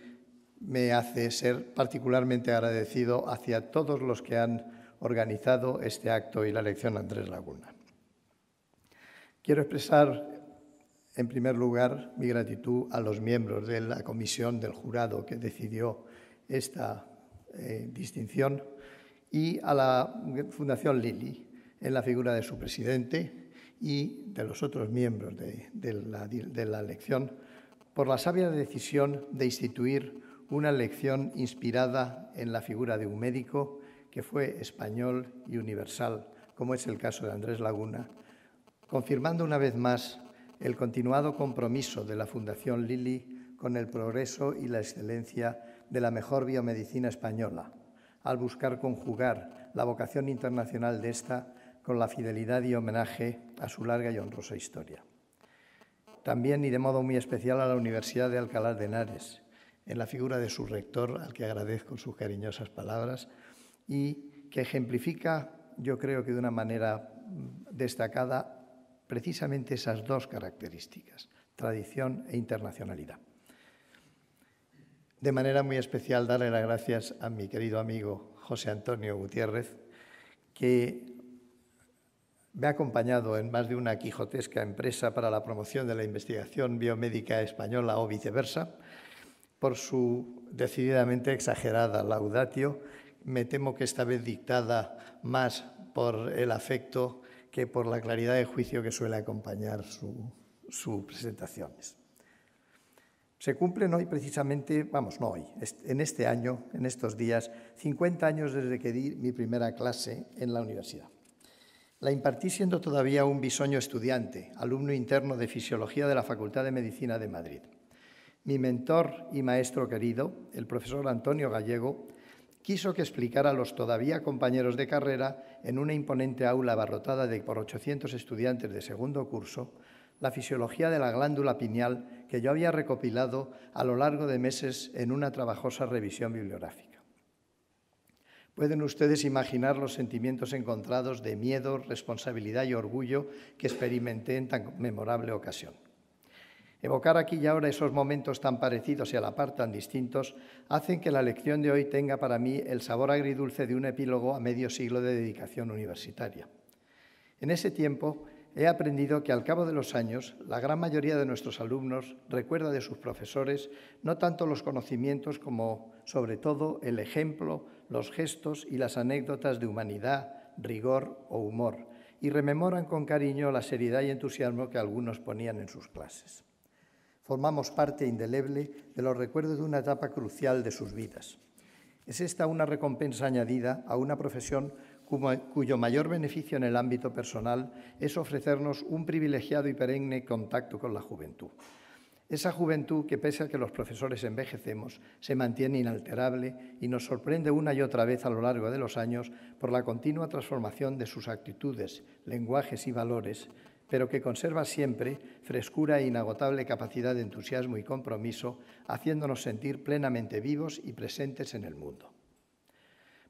me hace ser particularmente agradecido hacia todos los que han organizado este acto y la elección Andrés Laguna. Quiero expresar, en primer lugar, mi gratitud a los miembros de la comisión del jurado que decidió esta eh, distinción y a la Fundación Lili, en la figura de su presidente y de los otros miembros de la elección, por la sabia decisión de instituir una lección inspirada en la figura de un médico que fue español y universal, como es el caso de Andrés Laguna, confirmando una vez más el continuado compromiso de la Fundación Lilly con el progreso y la excelencia de la mejor biomedicina española, al buscar conjugar la vocación internacional de esta con la fidelidad y homenaje a su larga y honrosa historia. También y de modo muy especial a la Universidad de Alcalá de Henares, en la figura de su rector, al que agradezco sus cariñosas palabras, y que ejemplifica, yo creo que de una manera mm, destacada, precisamente esas dos características, tradición e internacionalidad. De manera muy especial, darle las gracias a mi querido amigo José Antonio Gutiérrez, que me ha acompañado en más de una quijotesca empresa para la promoción de la investigación biomédica española o viceversa, por su decididamente exagerada laudatio, me temo que esta vez dictada más por el afecto que por la claridad de juicio que suele acompañar sus presentaciones. Se cumplen hoy precisamente, vamos, no hoy, en este año, en estos días, 50 años desde que di mi primera clase en la universidad. La impartí siendo todavía un bisoño estudiante, alumno interno de Fisiología de la Facultad de Medicina de Madrid. Mi mentor y maestro querido, el profesor Antonio Gallego, quiso que explicara a los todavía compañeros de carrera en una imponente aula abarrotada de por 800 estudiantes de segundo curso la fisiología de la glándula pineal que yo había recopilado a lo largo de meses en una trabajosa revisión bibliográfica. Pueden ustedes imaginar los sentimientos encontrados de miedo, responsabilidad y orgullo que experimenté en tan memorable ocasión. Evocar aquí y ahora esos momentos tan parecidos y a la par tan distintos hacen que la lección de hoy tenga para mí el sabor agridulce de un epílogo a medio siglo de dedicación universitaria. En ese tiempo he aprendido que al cabo de los años la gran mayoría de nuestros alumnos recuerda de sus profesores no tanto los conocimientos como sobre todo el ejemplo, los gestos y las anécdotas de humanidad, rigor o humor, y rememoran con cariño la seriedad y entusiasmo que algunos ponían en sus clases formamos parte indeleble de los recuerdos de una etapa crucial de sus vidas. Es esta una recompensa añadida a una profesión cuyo mayor beneficio en el ámbito personal es ofrecernos un privilegiado y perenne contacto con la juventud. Esa juventud que pese a que los profesores envejecemos, se mantiene inalterable y nos sorprende una y otra vez a lo largo de los años por la continua transformación de sus actitudes, lenguajes y valores, pero que conserva siempre frescura e inagotable capacidad de entusiasmo y compromiso, haciéndonos sentir plenamente vivos y presentes en el mundo.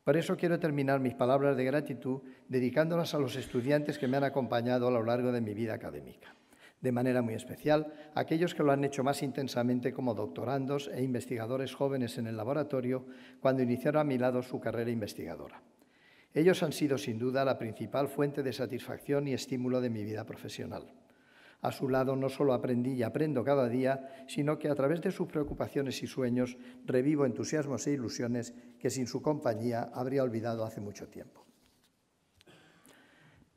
Por eso quiero terminar mis palabras de gratitud dedicándolas a los estudiantes que me han acompañado a lo largo de mi vida académica, de manera muy especial a aquellos que lo han hecho más intensamente como doctorandos e investigadores jóvenes en el laboratorio cuando iniciaron a mi lado su carrera investigadora. Ellos han sido sin duda la principal fuente de satisfacción y estímulo de mi vida profesional. A su lado no solo aprendí y aprendo cada día, sino que a través de sus preocupaciones y sueños revivo entusiasmos e ilusiones que sin su compañía habría olvidado hace mucho tiempo.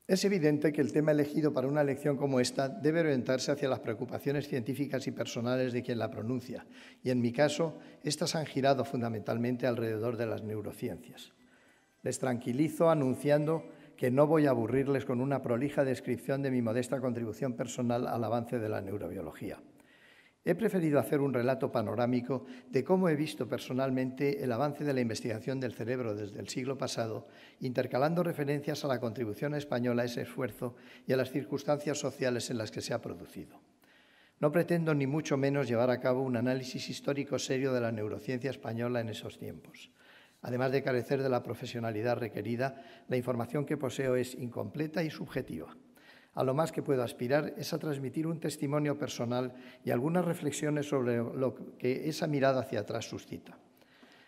Es evidente que el tema elegido para una lección como esta debe orientarse hacia las preocupaciones científicas y personales de quien la pronuncia, y en mi caso, estas han girado fundamentalmente alrededor de las neurociencias. Les tranquilizo anunciando que no voy a aburrirles con una prolija descripción de mi modesta contribución personal al avance de la neurobiología. He preferido hacer un relato panorámico de cómo he visto personalmente el avance de la investigación del cerebro desde el siglo pasado, intercalando referencias a la contribución española a ese esfuerzo y a las circunstancias sociales en las que se ha producido. No pretendo ni mucho menos llevar a cabo un análisis histórico serio de la neurociencia española en esos tiempos. Además de carecer de la profesionalidad requerida, la información que poseo es incompleta y subjetiva. A lo más que puedo aspirar es a transmitir un testimonio personal y algunas reflexiones sobre lo que esa mirada hacia atrás suscita.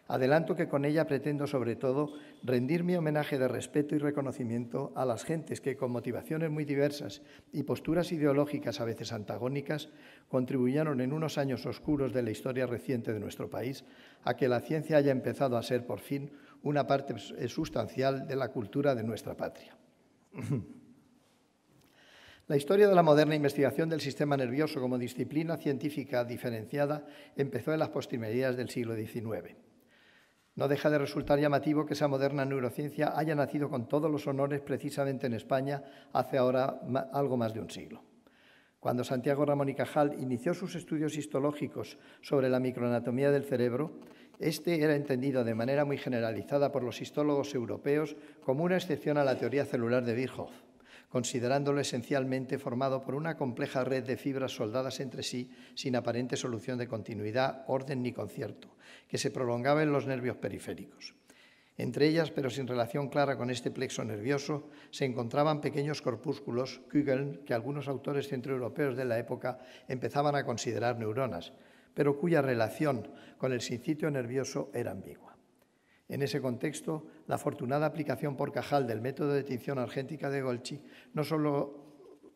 Adelanto que con ella pretendo, sobre todo, rendir mi homenaje de respeto y reconocimiento a las gentes que, con motivaciones muy diversas y posturas ideológicas a veces antagónicas, contribuyeron en unos años oscuros de la historia reciente de nuestro país a que la ciencia haya empezado a ser, por fin, una parte sustancial de la cultura de nuestra patria. La historia de la moderna investigación del sistema nervioso como disciplina científica diferenciada empezó en las postrimerías del siglo XIX. No deja de resultar llamativo que esa moderna neurociencia haya nacido con todos los honores precisamente en España hace ahora algo más de un siglo. Cuando Santiago Ramón y Cajal inició sus estudios histológicos sobre la microanatomía del cerebro, este era entendido de manera muy generalizada por los histólogos europeos como una excepción a la teoría celular de Virchow considerándolo esencialmente formado por una compleja red de fibras soldadas entre sí sin aparente solución de continuidad, orden ni concierto, que se prolongaba en los nervios periféricos. Entre ellas, pero sin relación clara con este plexo nervioso, se encontraban pequeños corpúsculos, que algunos autores centroeuropeos de la época empezaban a considerar neuronas, pero cuya relación con el sitio nervioso era ambigua. En ese contexto, la afortunada aplicación por Cajal del método de tinción argéntica de Golgi no solo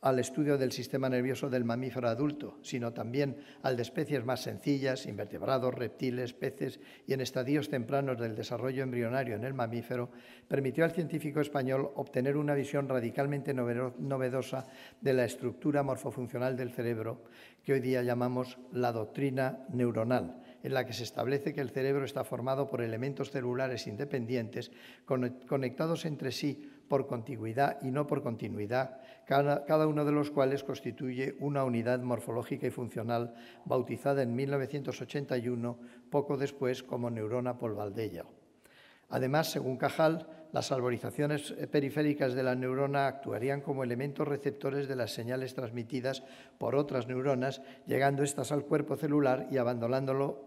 al estudio del sistema nervioso del mamífero adulto, sino también al de especies más sencillas, invertebrados, reptiles, peces y en estadios tempranos del desarrollo embrionario en el mamífero, permitió al científico español obtener una visión radicalmente novedosa de la estructura morfofuncional del cerebro que hoy día llamamos la doctrina neuronal en la que se establece que el cerebro está formado por elementos celulares independientes conectados entre sí por contigüidad y no por continuidad, cada, uno de los cuales constituye una unidad morfológica y funcional bautizada en 1981, poco después como neurona Polvaldeya. Además, según Cajal, las arborizaciones eh, periféricas de la neurona actuarían como elementos receptores de las señales transmitidas por otras neuronas, llegando éstas al cuerpo celular y abandonándolo,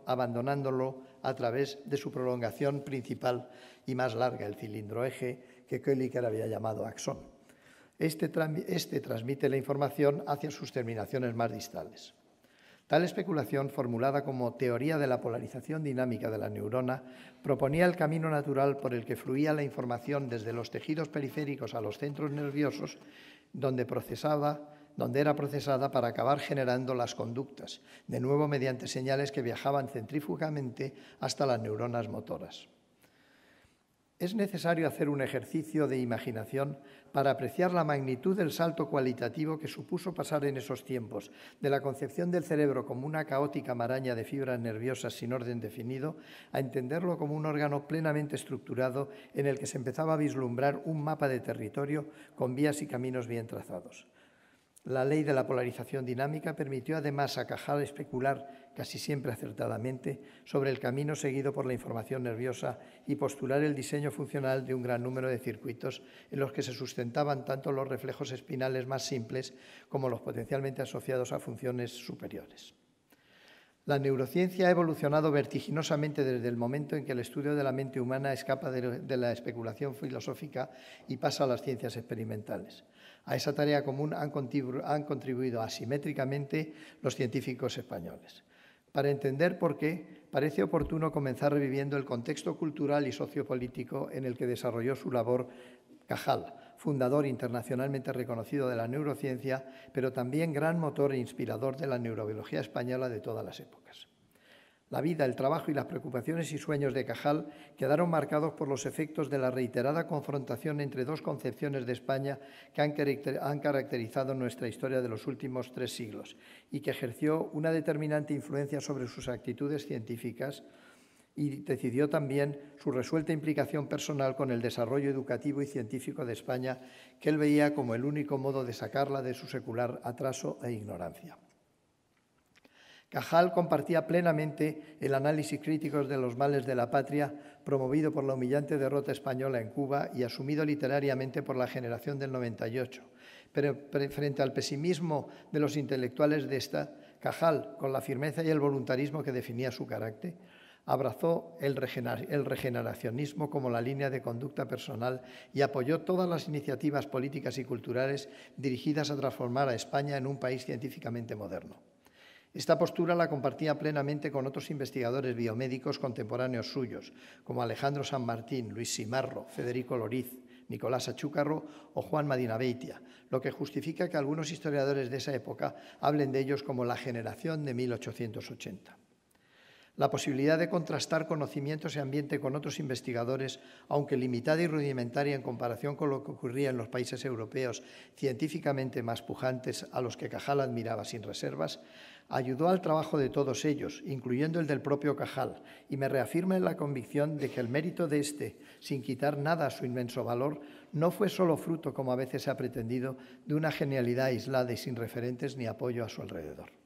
a través de su prolongación principal y más larga, el cilindro eje, que Köhliker había llamado axón. Este, este transmite la información hacia sus terminaciones más distales. Tal especulación, formulada como teoría de la polarización dinámica de la neurona, proponía el camino natural por el que fluía la información desde los tejidos periféricos a los centros nerviosos, donde, procesaba, donde era procesada para acabar generando las conductas, de nuevo mediante señales que viajaban centrífugamente hasta las neuronas motoras es necesario hacer un ejercicio de imaginación para apreciar la magnitud del salto cualitativo que supuso pasar en esos tiempos de la concepción del cerebro como una caótica maraña de fibras nerviosas sin orden definido a entenderlo como un órgano plenamente estructurado en el que se empezaba a vislumbrar un mapa de territorio con vías y caminos bien trazados. La ley de la polarización dinámica permitió además a Cajal especular, casi siempre acertadamente, sobre el camino seguido por la información nerviosa y postular el diseño funcional de un gran número de circuitos en los que se sustentaban tanto los reflejos espinales más simples como los potencialmente asociados a funciones superiores. La neurociencia ha evolucionado vertiginosamente desde el momento en que el estudio de la mente humana escapa de la especulación filosófica y pasa a las ciencias experimentales. A esa tarea común han contribuido, asimétricamente los científicos españoles. Para entender por qué, parece oportuno comenzar reviviendo el contexto cultural y sociopolítico en el que desarrolló su labor Cajal, fundador internacionalmente reconocido de la neurociencia, pero también gran motor e inspirador de la neurobiología española de todas las épocas. La vida, el trabajo y las preocupaciones y sueños de Cajal quedaron marcados por los efectos de la reiterada confrontación entre dos concepciones de España que han caracterizado nuestra historia de los últimos tres siglos y que ejerció una determinante influencia sobre sus actitudes científicas y decidió también su resuelta implicación personal con el desarrollo educativo y científico de España, que él veía como el único modo de sacarla de su secular atraso e ignorancia. Cajal compartía plenamente el análisis crítico de los males de la patria promovido por la humillante derrota española en Cuba y asumido literariamente por la generación del 98. Pero frente al pesimismo de los intelectuales de esta, Cajal, con la firmeza y el voluntarismo que definía su carácter, abrazó el, regeneracionismo como la línea de conducta personal y apoyó todas las iniciativas políticas y culturales dirigidas a transformar a España en un país científicamente moderno. Esta postura la compartía plenamente con otros investigadores biomédicos contemporáneos suyos, como Alejandro San Martín, Luis Simarro, Federico Loriz, Nicolás Achúcarro o Juan Madinabeitia, lo que justifica que algunos historiadores de esa época hablen de ellos como la generación de 1880. La posibilidad de contrastar conocimientos y ambiente con otros investigadores, aunque limitada y rudimentaria en comparación con lo que ocurría en los países europeos científicamente más pujantes a los que Cajal admiraba sin reservas, ayudó al trabajo de todos ellos, incluyendo el del propio Cajal, y me reafirma en la convicción de que el mérito de este, sin quitar nada a su inmenso valor, no fue solo fruto, como a veces se ha pretendido, de una genialidad aislada y sin referentes ni apoyo a su alrededor.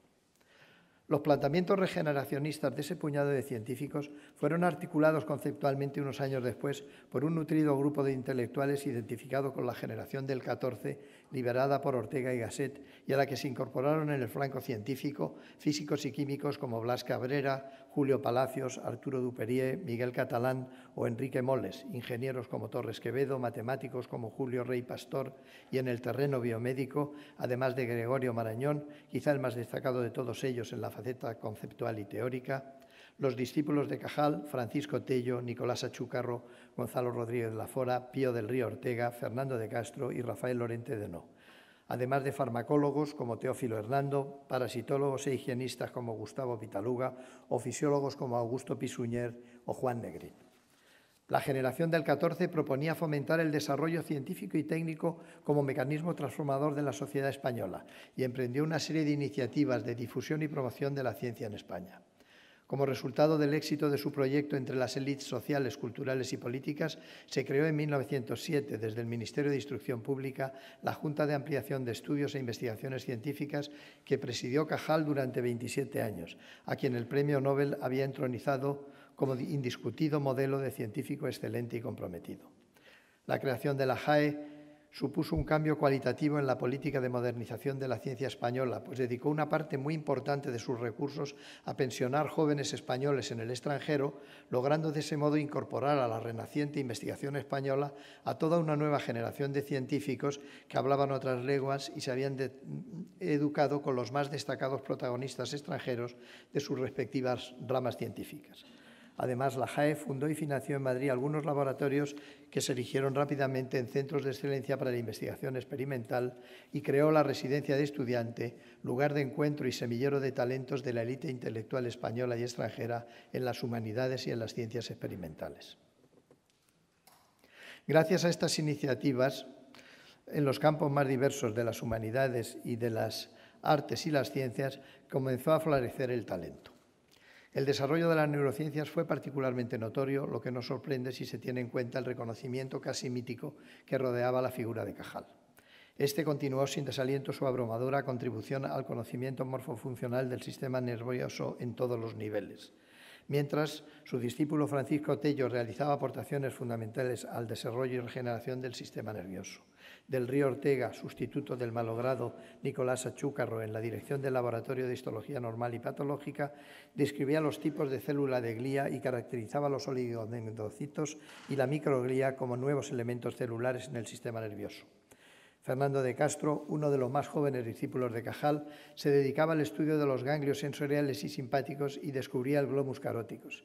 Los planteamientos regeneracionistas de ese puñado de científicos fueron articulados conceptualmente unos años después por un nutrido grupo de intelectuales identificado con la generación del 14 liberada por Ortega y Gasset, y a la que se incorporaron en el flanco científico físicos y químicos como Blas Cabrera, Julio Palacios, Arturo Duperier, Miguel Catalán o Enrique Moles, ingenieros como Torres Quevedo, matemáticos como Julio Rey Pastor, y en el terreno biomédico, además de Gregorio Marañón, quizá el más destacado de todos ellos en la faceta conceptual y teórica, los discípulos de Cajal, Francisco Tello, Nicolás Achucarro, Gonzalo Rodríguez Fora, Pío del Río Ortega, Fernando de Castro y Rafael Lorente de No, además de farmacólogos como Teófilo Hernando, parasitólogos e higienistas como Gustavo Pitaluga o fisiólogos como Augusto Pisuñer o Juan Negrín. La generación del 14 proponía fomentar el desarrollo científico y técnico como mecanismo transformador de la sociedad española y emprendió una serie de iniciativas de difusión y promoción de la ciencia en España. Como resultado del éxito de su proyecto entre las élites sociales, culturales y políticas, se creó en 1907 desde el Ministerio de Instrucción Pública la Junta de Ampliación de Estudios e Investigaciones Científicas que presidió Cajal durante 27 años, a quien el Premio Nobel había entronizado como indiscutido modelo de científico excelente y comprometido. La creación de la JAE supuso un cambio cualitativo en la política de modernización de la ciencia española, pues dedicó una parte muy importante de sus recursos a pensionar jóvenes españoles en el extranjero, logrando de ese modo incorporar a la renaciente investigación española a toda una nueva generación de científicos que hablaban otras lenguas y se habían mm, educado con los más destacados protagonistas extranjeros de sus respectivas ramas científicas. Además, la JAE fundó y financió en Madrid algunos laboratorios que se erigieron rápidamente en centros de excelencia para la investigación experimental y creó la residencia de estudiante, lugar de encuentro y semillero de talentos de la élite intelectual española y extranjera en las humanidades y en las ciencias experimentales. Gracias a estas iniciativas, en los campos más diversos de las humanidades y de las artes y las ciencias, comenzó a florecer el talento. El desarrollo de las neurociencias fue particularmente notorio, lo que no sorprende si se tiene en cuenta el reconocimiento casi mítico que rodeaba la figura de Cajal. Este continuó sin desaliento su abrumadora contribución al conocimiento morfofuncional del sistema nervioso en todos los niveles. Mientras su discípulo Francisco Tello realizaba aportaciones fundamentales al desarrollo y regeneración del sistema nervioso del Río Ortega, sustituto del malogrado Nicolás Achúcarro en la dirección del Laboratorio de Histología Normal y Patológica, describía los tipos de célula de glía y caracterizaba los oligodendrocitos y la microglía como nuevos elementos celulares en el sistema nervioso. Fernando de Castro, uno de los más jóvenes discípulos de Cajal, se dedicaba al estudio de los ganglios sensoriales y simpáticos y descubría el glomus caróticos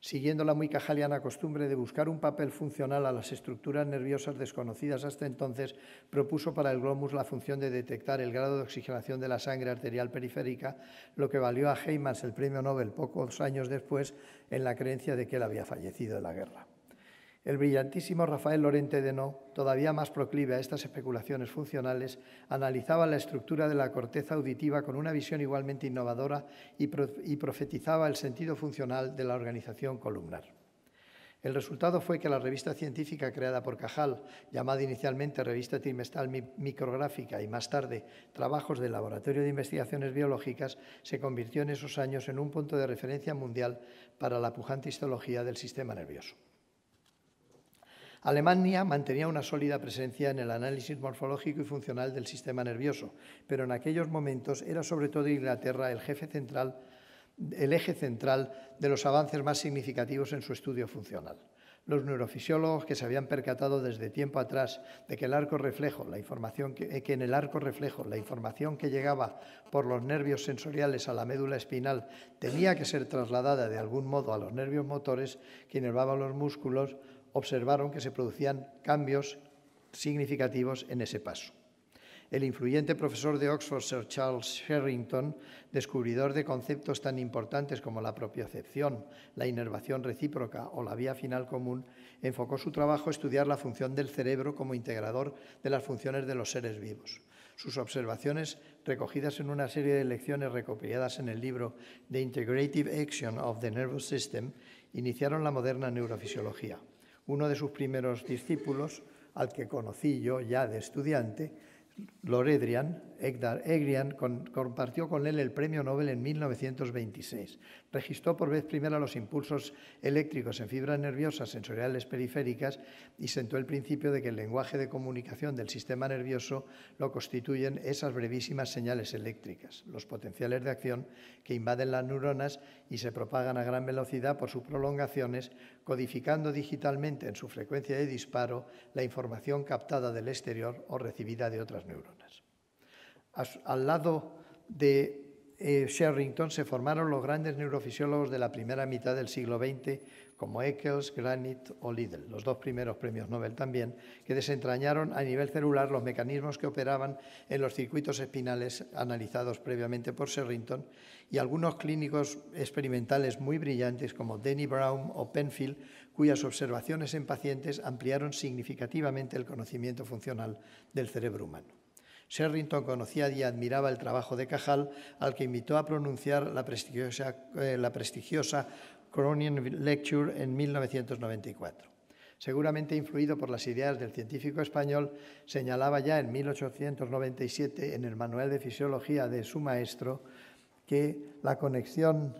siguiendo la muy cajaliana costumbre de buscar un papel funcional a las estructuras nerviosas desconocidas hasta entonces, propuso para el glomus la función de detectar el grado de oxigenación de la sangre arterial periférica, lo que valió a Heymans el premio Nobel pocos años después en la creencia de que él había fallecido en la guerra. El brillantísimo Rafael Lorente No todavía más proclive a estas especulaciones funcionales, analizaba la estructura de la corteza auditiva con una visión igualmente innovadora y, profetizaba el sentido funcional de la organización columnar. El resultado fue que la revista científica creada por Cajal, llamada inicialmente Revista Trimestral Micrográfica y más tarde Trabajos del Laboratorio de Investigaciones Biológicas, se convirtió en esos años en un punto de referencia mundial para la pujante histología del sistema nervioso. Alemania mantenía una sólida presencia en el análisis morfológico y funcional del sistema nervioso, pero en aquellos momentos era sobre todo Inglaterra el jefe central, el eje central de los avances más significativos en su estudio funcional. Los neurofisiólogos que se habían percatado desde tiempo atrás de que el arco reflejo, la información que, eh, en el arco reflejo la información que llegaba por los nervios sensoriales a la médula espinal tenía que ser trasladada de algún modo a los nervios motores que inervaban los músculos, observaron que se producían cambios significativos en ese paso. El influyente profesor de Oxford, Sir Charles Sherrington, descubridor de conceptos tan importantes como la propiocepción, la inervación recíproca o la vía final común, enfocó su trabajo a estudiar la función del cerebro como integrador de las funciones de los seres vivos. Sus observaciones, recogidas en una serie de lecciones recopiladas en el libro The Integrative Action of the Nervous System, iniciaron la moderna neurofisiología uno de sus primeros discípulos, al que conocí yo ya de estudiante, Lord Egdar Edgar Egrian, compartió con él el premio Nobel en 1926. Registró por vez primera los impulsos eléctricos en fibras nerviosas sensoriales periféricas y sentó el principio de que el lenguaje de comunicación del sistema nervioso lo constituyen esas brevísimas señales eléctricas, los potenciales de acción que invaden las neuronas y se propagan a gran velocidad por sus prolongaciones codificando digitalmente en su frecuencia de disparo la información captada del exterior o recibida de otras neuronas. Al lado de eh, Sherrington se formaron los grandes neurofisiólogos de la primera mitad del siglo XX como Eccles, Granit o Lidl, los dos primeros premios Nobel también, que desentrañaron a nivel celular los mecanismos que operaban en los circuitos espinales analizados previamente por Sherrington y algunos clínicos experimentales muy brillantes como Denny Brown o Penfield, cuyas observaciones en pacientes ampliaron significativamente el conocimiento funcional del cerebro humano. Sherrington conocía y admiraba el trabajo de Cajal, al que invitó a pronunciar la prestigiosa eh, Cronian Lecture en 1994. Seguramente influido por las ideas del científico español, señalaba ya en 1897 en el Manual de Fisiología de su maestro que la conexión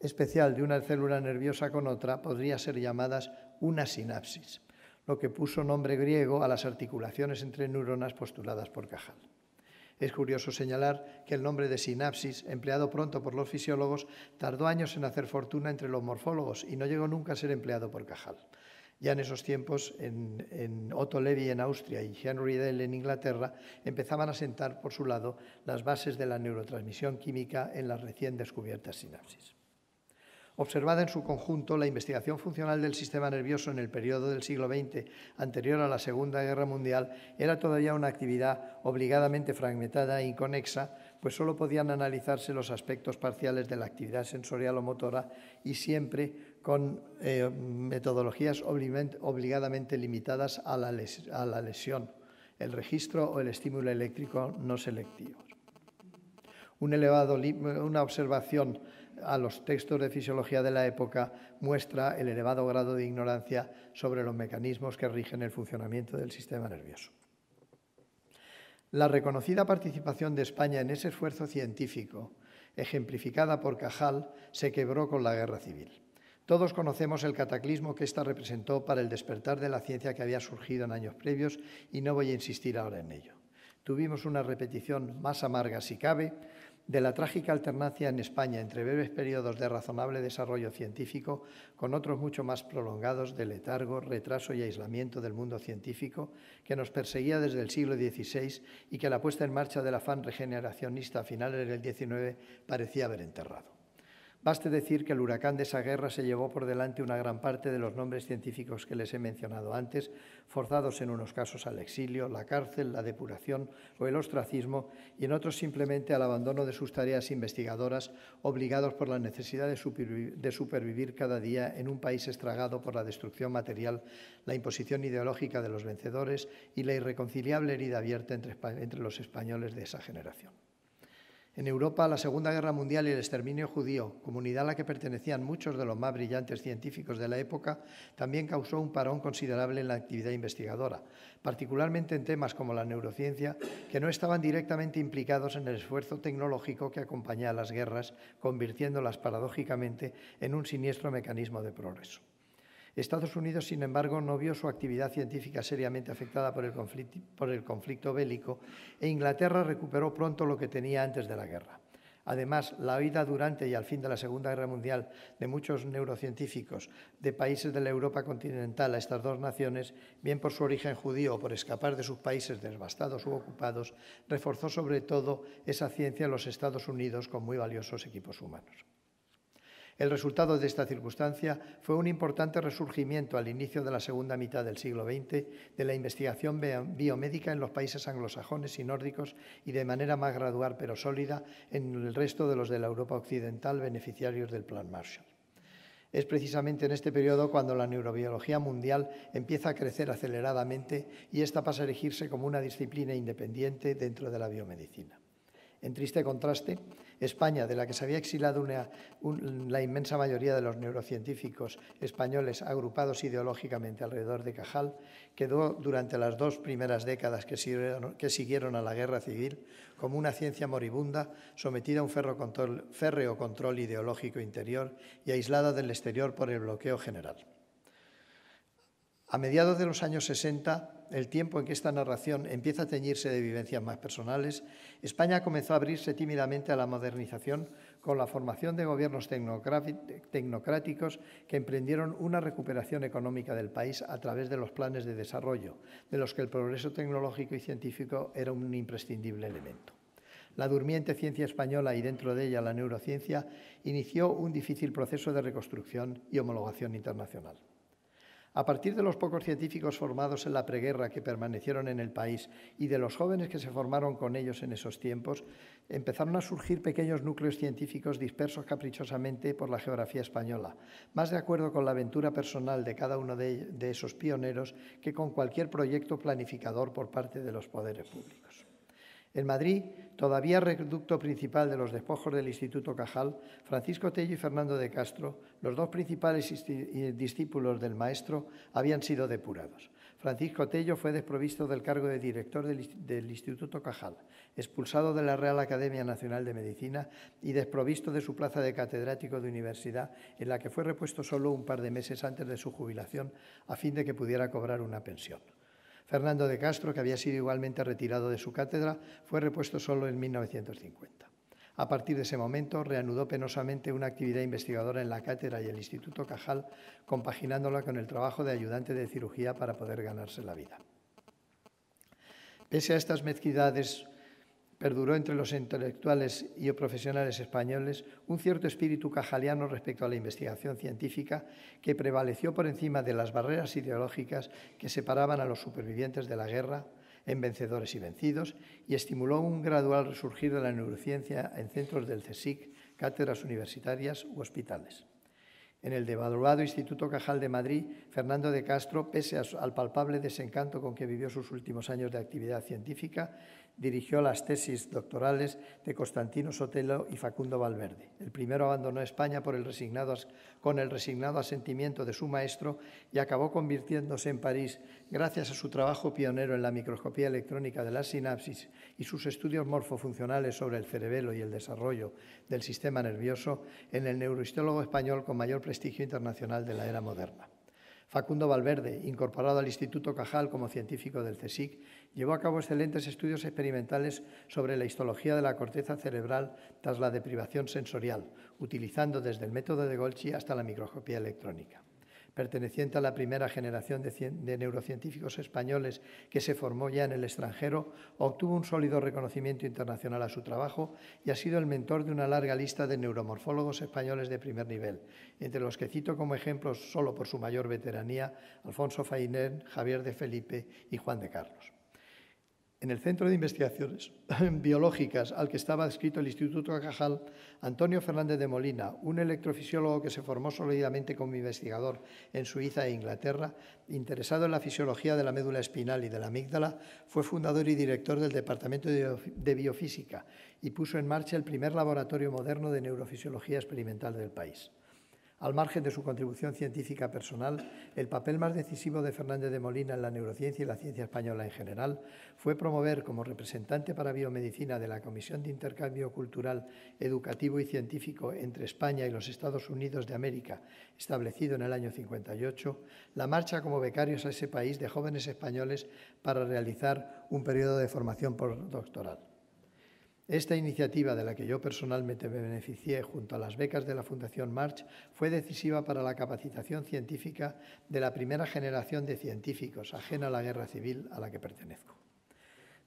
especial de una célula nerviosa con otra podría ser llamada una sinapsis, lo que puso nombre griego a las articulaciones entre neuronas postuladas por Cajal. Es curioso señalar que el nombre de sinapsis, empleado pronto por los fisiólogos, tardó años en hacer fortuna entre los morfólogos y no llegó nunca a ser empleado por Cajal. Ya en esos tiempos, en, Otto Levy en Austria y Henry Dell en Inglaterra, empezaban a sentar por su lado las bases de la neurotransmisión química en las recién descubiertas sinapsis. Observada en su conjunto, la investigación funcional del sistema nervioso en el periodo del siglo XX anterior a la Segunda Guerra Mundial era todavía una actividad obligadamente fragmentada e inconexa, pues solo podían analizarse los aspectos parciales de la actividad sensorial o motora y siempre con eh, metodologías obligadamente limitadas a la, lesión, el registro o el estímulo eléctrico no selectivos. elevado una observación a los textos de fisiología de la época muestra el elevado grado de ignorancia sobre los mecanismos que rigen el funcionamiento del sistema nervioso. La reconocida participación de España en ese esfuerzo científico, ejemplificada por Cajal, se quebró con la guerra civil. Todos conocemos el cataclismo que ésta representó para el despertar de la ciencia que había surgido en años previos y no voy a insistir ahora en ello. Tuvimos una repetición más amarga, si cabe, de la trágica alternancia en España entre breves periodos de razonable desarrollo científico con otros mucho más prolongados de letargo, retraso y aislamiento del mundo científico que nos perseguía desde el siglo XVI y que la puesta en marcha del afán regeneracionista a finales del XIX parecía haber enterrado. Baste decir que el huracán de esa guerra se llevó por delante una gran parte de los nombres científicos que les he mencionado antes, forzados en unos casos al exilio, la cárcel, la depuración o el ostracismo, y en otros simplemente al abandono de sus tareas investigadoras, obligados por la necesidad de, supervivir cada día en un país estragado por la destrucción material, la imposición ideológica de los vencedores y la irreconciliable herida abierta entre los españoles de esa generación. En Europa, la Segunda Guerra Mundial y el exterminio judío, comunidad a la que pertenecían muchos de los más brillantes científicos de la época, también causó un parón considerable en la actividad investigadora, particularmente en temas como la neurociencia, que no estaban directamente implicados en el esfuerzo tecnológico que acompañaba a las guerras, convirtiéndolas paradójicamente en un siniestro mecanismo de progreso. Estados Unidos, sin embargo, no vio su actividad científica seriamente afectada por el, conflicto, bélico e Inglaterra recuperó pronto lo que tenía antes de la guerra. Además, la huida durante y al fin de la Segunda Guerra Mundial de muchos neurocientíficos de países de la Europa continental a estas dos naciones, bien por su origen judío o por escapar de sus países devastados u ocupados, reforzó sobre todo esa ciencia en los Estados Unidos con muy valiosos equipos humanos. El resultado de esta circunstancia fue un importante resurgimiento al inicio de la segunda mitad del siglo XX de la investigación biomédica en los países anglosajones y nórdicos y de manera más gradual pero sólida en el resto de los de la Europa occidental beneficiarios del Plan Marshall. Es precisamente en este periodo cuando la neurobiología mundial empieza a crecer aceleradamente y esta pasa a erigirse como una disciplina independiente dentro de la biomedicina. En triste contraste, España, de la que se había exilado la inmensa mayoría de los neurocientíficos españoles agrupados ideológicamente alrededor de Cajal, quedó durante las dos primeras décadas que siguieron, a la guerra civil como una ciencia moribunda sometida a un férreo control ideológico interior y aislada del exterior por el bloqueo general. A mediados de los años 60, el tiempo en que esta narración empieza a teñirse de vivencias más personales, España comenzó a abrirse tímidamente a la modernización con la formación de gobiernos tecnocráticos que emprendieron una recuperación económica del país a través de los planes de desarrollo, de los que el progreso tecnológico y científico era un imprescindible elemento. La durmiente ciencia española y dentro de ella la neurociencia inició un difícil proceso de reconstrucción y homologación internacional. A partir de los pocos científicos formados en la preguerra que permanecieron en el país y de los jóvenes que se formaron con ellos en esos tiempos, empezaron a surgir pequeños núcleos científicos dispersos caprichosamente por la geografía española, más de acuerdo con la aventura personal de cada uno de, esos pioneros que con cualquier proyecto planificador por parte de los poderes públicos. En Madrid, todavía reducto principal de los despojos del Instituto Cajal, Francisco Tello y Fernando de Castro, los dos principales discípulos del maestro, habían sido depurados. Francisco Tello fue desprovisto del cargo de director del, Instituto Cajal, expulsado de la Real Academia Nacional de Medicina y desprovisto de su plaza de catedrático de universidad, en la que fue repuesto solo un par de meses antes de su jubilación, a fin de que pudiera cobrar una pensión. Fernando de Castro, que había sido igualmente retirado de su cátedra, fue repuesto solo en 1950. A partir de ese momento reanudó penosamente una actividad investigadora en la cátedra y el Instituto Cajal, compaginándola con el trabajo de ayudante de cirugía para poder ganarse la vida. Pese a estas mezquidades perduró entre los intelectuales y profesionales españoles un cierto espíritu cajaliano respecto a la investigación científica que prevaleció por encima de las barreras ideológicas que separaban a los supervivientes de la guerra en vencedores y vencidos y estimuló un gradual resurgir de la neurociencia en centros del CSIC, cátedras universitarias u hospitales. En el devaluado Instituto Cajal de Madrid, Fernando de Castro, pese al palpable desencanto con que vivió sus últimos años de actividad científica, dirigió las tesis doctorales de Constantino Sotelo y Facundo Valverde. El primero abandonó España con el resignado asentimiento de su maestro y acabó convirtiéndose en París gracias a su trabajo pionero en la microscopía electrónica de las sinapsis y sus estudios morfofuncionales sobre el cerebelo y el desarrollo del sistema nervioso en el neurohistólogo español con mayor prestigio internacional de la era moderna. Facundo Valverde, incorporado al Instituto Cajal como científico del CSIC, Llevó a cabo excelentes estudios experimentales sobre la histología de la corteza cerebral tras la deprivación sensorial, utilizando desde el método de Golgi hasta la microscopía electrónica. Perteneciente a la primera generación de, neurocientíficos españoles que se formó ya en el extranjero, obtuvo un sólido reconocimiento internacional a su trabajo y ha sido el mentor de una larga lista de neuromorfólogos españoles de primer nivel, entre los que cito como ejemplos solo por su mayor veteranía Alfonso Fainer, Javier de Felipe y Juan de Carlos. En el Centro de Investigaciones Biológicas al que estaba adscrito el Instituto Cajal, Antonio Fernández de Molina, un electrofisiólogo que se formó sólidamente como investigador en Suiza e Inglaterra, interesado en la fisiología de la médula espinal y de la amígdala, fue fundador y director del Departamento de Biofísica y puso en marcha el primer laboratorio moderno de neurofisiología experimental del país. Al margen de su contribución científica personal, el papel más decisivo de Fernández de Molina en la neurociencia y la ciencia española en general fue promover como representante para biomedicina de la Comisión de Intercambio Cultural, Educativo y Científico entre España y los Estados Unidos de América, establecido en el año 58, la marcha como becarios a ese país de jóvenes españoles para realizar un periodo de formación postdoctoral. Esta iniciativa, de la que yo personalmente me beneficié junto a las becas de la Fundación March, fue decisiva para la capacitación científica de la primera generación de científicos ajena a la guerra civil a la que pertenezco.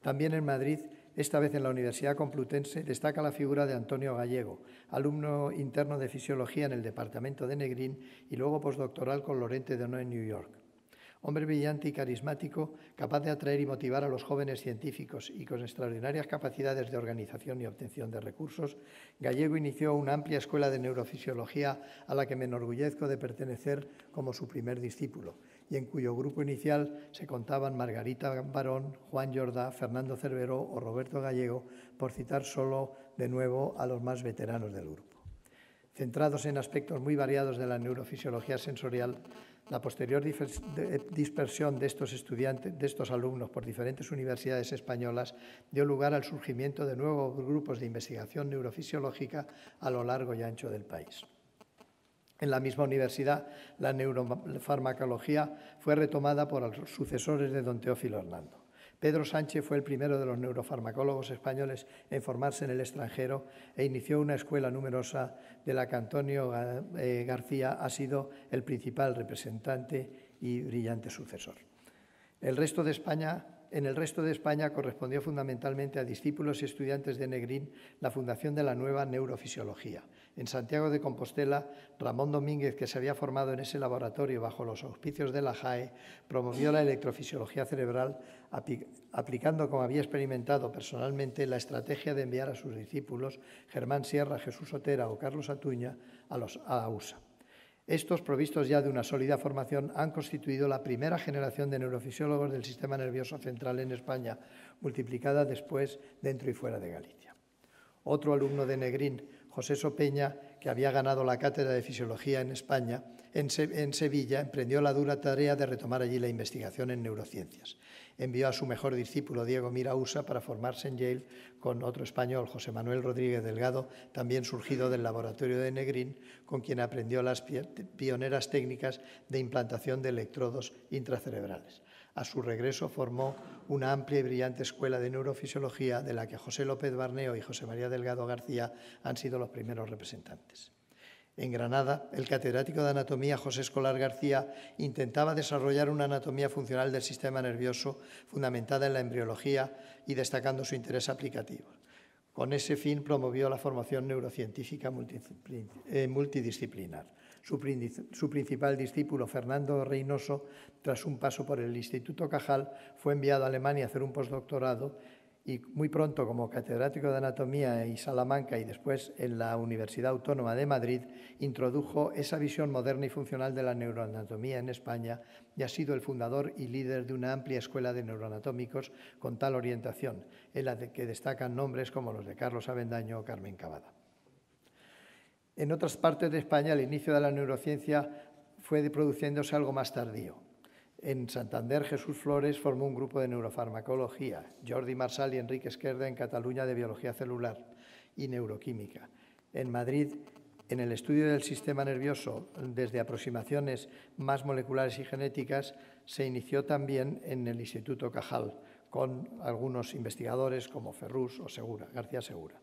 También en Madrid, esta vez en la Universidad Complutense, destaca la figura de Antonio Gallego, alumno interno de fisiología en el departamento de Negrín y luego postdoctoral con Lorente de Donó en New York hombre brillante y carismático, capaz de atraer y motivar a los jóvenes científicos y con extraordinarias capacidades de organización y obtención de recursos, Gallego inició una amplia escuela de neurofisiología a la que me enorgullezco de pertenecer como su primer discípulo y en cuyo grupo inicial se contaban Margarita Barón, Juan Jordá, Fernando Cerbero o Roberto Gallego, por citar solo de nuevo a los más veteranos del grupo centrados en aspectos muy variados de la neurofisiología sensorial, la posterior eh, dispersión de estos estudiantes, de estos alumnos por diferentes universidades españolas dio lugar al surgimiento de nuevos grupos de investigación neurofisiológica a lo largo y ancho del país. En la misma universidad, la neurofarmacología fue retomada por los sucesores de don Teófilo Hernando. Pedro Sánchez fue el primero de los neurofarmacólogos españoles en formarse en el extranjero e inició una escuela numerosa de la que Antonio eh, García ha sido el principal representante y brillante sucesor. El resto de en el resto de España correspondió fundamentalmente a discípulos y estudiantes de Negrín la fundación de la nueva neurofisiología en Santiago de Compostela, Ramón Domínguez, que se había formado en ese laboratorio bajo los auspicios de la JAE, promovió la electrofisiología cerebral aplicando, como había experimentado personalmente, la estrategia de enviar a sus discípulos, Germán Sierra, Jesús Otera o Carlos Atuña, a, los, a USA. Estos, provistos ya de una sólida formación, han constituido la primera generación de neurofisiólogos del sistema nervioso central en España, multiplicada después dentro y fuera de Galicia. Otro alumno de Negrín, José Sopeña, que había ganado la cátedra de fisiología en España, en, Sevilla, emprendió la dura tarea de retomar allí la investigación en neurociencias. Envió a su mejor discípulo, Diego Mirausa, para formarse en Yale con otro español, José Manuel Rodríguez Delgado, también surgido del laboratorio de Negrín, con quien aprendió las pioneras técnicas de implantación de electrodos intracerebrales. A su regreso formó una amplia y brillante escuela de neurofisiología de la que José López Barneo y José María Delgado García han sido los primeros representantes. En Granada, el catedrático de anatomía José Escolar García intentaba desarrollar una anatomía funcional del sistema nervioso fundamentada en la embriología y destacando su interés aplicativo. Con ese fin promovió la formación neurocientífica eh, multidisciplinar. Su, principal discípulo, Fernando Reynoso, tras un paso por el Instituto Cajal, fue enviado a Alemania a hacer un postdoctorado y muy pronto como catedrático de anatomía en Salamanca y después en la Universidad Autónoma de Madrid, introdujo esa visión moderna y funcional de la neuroanatomía en España y ha sido el fundador y líder de una amplia escuela de neuroanatómicos con tal orientación, en la que destacan nombres como los de Carlos Avendaño o Carmen Cavada. En otras partes de España el inicio de la neurociencia fue produciéndose algo más tardío. En Santander, Jesús Flores formó un grupo de neurofarmacología, Jordi Marsal y Enrique Esquerda en Cataluña de biología celular y neuroquímica. En Madrid, en el estudio del sistema nervioso desde aproximaciones más moleculares y genéticas, se inició también en el Instituto Cajal, con algunos investigadores como Ferrús o Segura, García Segura.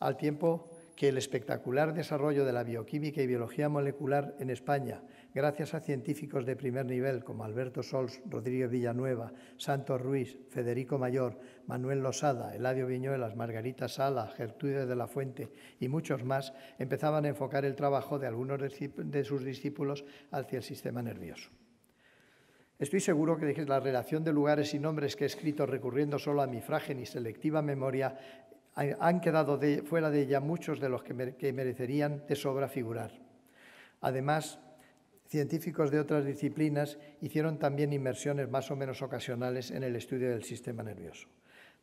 Al tiempo que el espectacular desarrollo de la bioquímica y biología molecular en España, gracias a científicos de primer nivel como Alberto Sols, Rodrigo Villanueva, Santos Ruiz, Federico Mayor, Manuel Losada, Eladio Viñuelas, Margarita Sala, Gertrude de la Fuente y muchos más, empezaban a enfocar el trabajo de algunos de sus discípulos hacia el sistema nervioso. Estoy seguro que la relación de lugares y nombres que he escrito recurriendo solo a mi frágil y selectiva memoria han quedado fuera de ella muchos de los que, merecerían de sobra figurar. Además, científicos de otras disciplinas hicieron también inmersiones más o menos ocasionales en el estudio del sistema nervioso.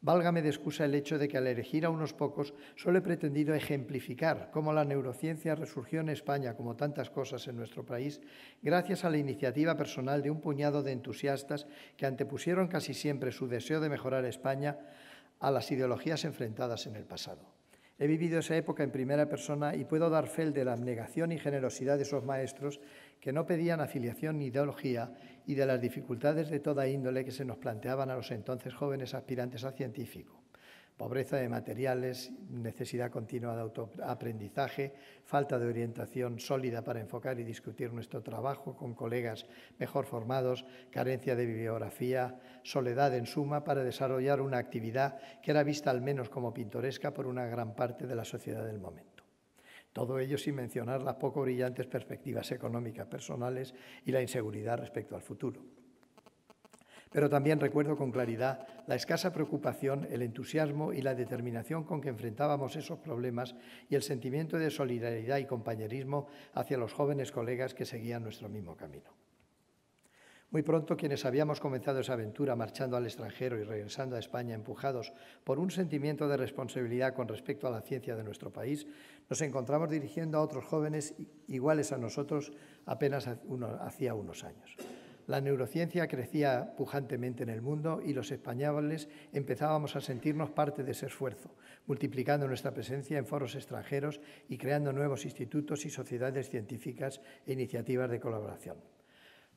Válgame de excusa el hecho de que al elegir a unos pocos solo he pretendido ejemplificar cómo la neurociencia resurgió en España, como tantas cosas en nuestro país, gracias a la iniciativa personal de un puñado de entusiastas que antepusieron casi siempre su deseo de mejorar España a las ideologías enfrentadas en el pasado. He vivido esa época en primera persona y puedo dar fe de la abnegación y generosidad de esos maestros que no pedían afiliación ni ideología y de las dificultades de toda índole que se nos planteaban a los entonces jóvenes aspirantes a científico pobreza de materiales, necesidad continua de autoaprendizaje, falta de orientación sólida para enfocar y discutir nuestro trabajo con colegas mejor formados, carencia de bibliografía, soledad en suma para desarrollar una actividad que era vista al menos como pintoresca por una gran parte de la sociedad del momento. Todo ello sin mencionar las poco brillantes perspectivas económicas personales y la inseguridad respecto al futuro pero también recuerdo con claridad la escasa preocupación, el entusiasmo y la determinación con que enfrentábamos esos problemas y el sentimiento de solidaridad y compañerismo hacia los jóvenes colegas que seguían nuestro mismo camino. Muy pronto quienes habíamos comenzado esa aventura marchando al extranjero y regresando a España empujados por un sentimiento de responsabilidad con respecto a la ciencia de nuestro país, nos encontramos dirigiendo a otros jóvenes iguales a nosotros apenas hacía unos años. La neurociencia crecía pujantemente en el mundo y los españoles empezábamos a sentirnos parte de ese esfuerzo, multiplicando nuestra presencia en foros extranjeros y creando nuevos institutos y sociedades científicas e iniciativas de colaboración.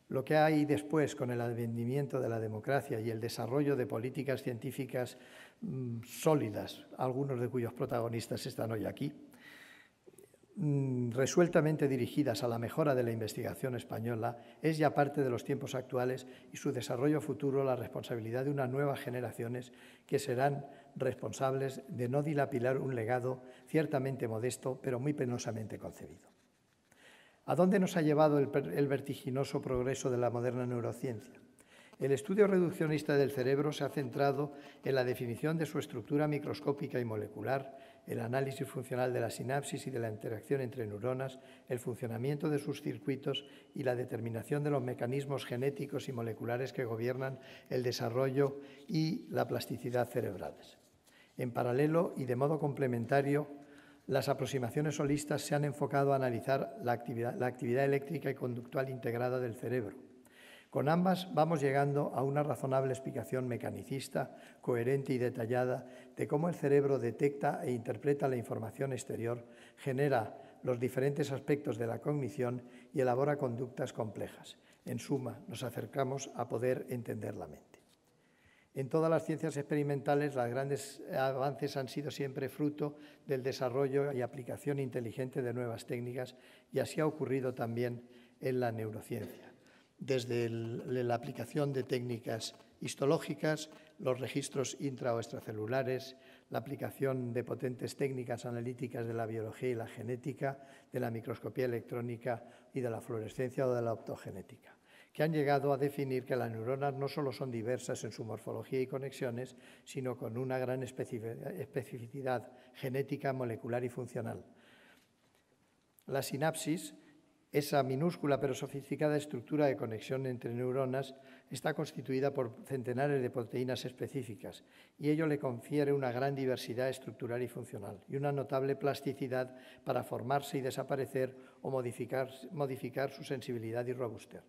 Lo que hay después con el advenimiento de la democracia y el desarrollo de políticas científicas mm, sólidas, algunos de cuyos protagonistas están hoy aquí, Mm, resueltamente dirigidas a la mejora de la investigación española, es ya parte de los tiempos actuales y su desarrollo futuro la responsabilidad de unas nuevas generaciones que serán responsables de no dilapilar un legado ciertamente modesto, pero muy penosamente concebido. ¿A dónde nos ha llevado el vertiginoso progreso de la moderna neurociencia? El estudio reduccionista del cerebro se ha centrado en la definición de su estructura microscópica y molecular el análisis funcional de la sinapsis y de la interacción entre neuronas, el funcionamiento de sus circuitos y la determinación de los mecanismos genéticos y moleculares que gobiernan el desarrollo y la plasticidad cerebrales. En paralelo y de modo complementario, las aproximaciones holistas se han enfocado a analizar la actividad, la actividad eléctrica y conductual integrada del cerebro, con ambas vamos llegando a una razonable explicación mecanicista, coherente y detallada de cómo el cerebro detecta e interpreta la información exterior, genera los diferentes aspectos de la cognición y elabora conductas complejas. En suma, nos acercamos a poder entender la mente. En todas las ciencias experimentales, los grandes avances han sido siempre fruto del desarrollo y aplicación inteligente de nuevas técnicas, y así ha ocurrido también en la neurociencia desde la aplicación de técnicas histológicas, los registros intra o extracelulares, la aplicación de potentes técnicas analíticas de la biología y la genética, de la microscopía electrónica y de la fluorescencia o de la optogenética, que han llegado a definir que las neuronas no solo son diversas en su morfología y conexiones, sino con una gran especificidad genética, molecular y funcional. La sinapsis esa minúscula pero sofisticada estructura de conexión entre neuronas está constituida por centenares de proteínas específicas y ello le confiere una gran diversidad estructural y funcional y una notable plasticidad para formarse y desaparecer o modificar, su sensibilidad y robustez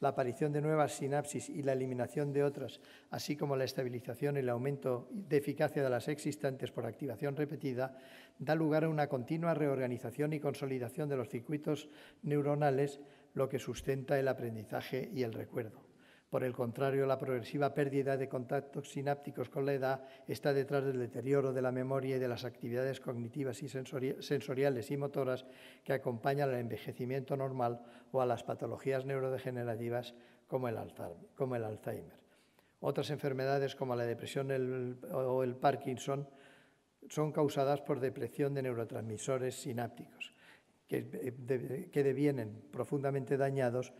la aparición de nuevas sinapsis y la eliminación de otras, así como la estabilización y el aumento de eficacia de las existentes por activación repetida, da lugar a una continua reorganización y consolidación de los circuitos neuronales, lo que sustenta el aprendizaje y el recuerdo. Por el contrario, la progresiva pérdida de contactos sinápticos con la edad está detrás del deterioro de la memoria y de las actividades cognitivas y sensoriales y motoras que acompañan al envejecimiento normal o a las patologías neurodegenerativas como el Alzheimer. Otras enfermedades como la depresión o el Parkinson son causadas por depresión de neurotransmisores sinápticos que, eh, devienen profundamente dañados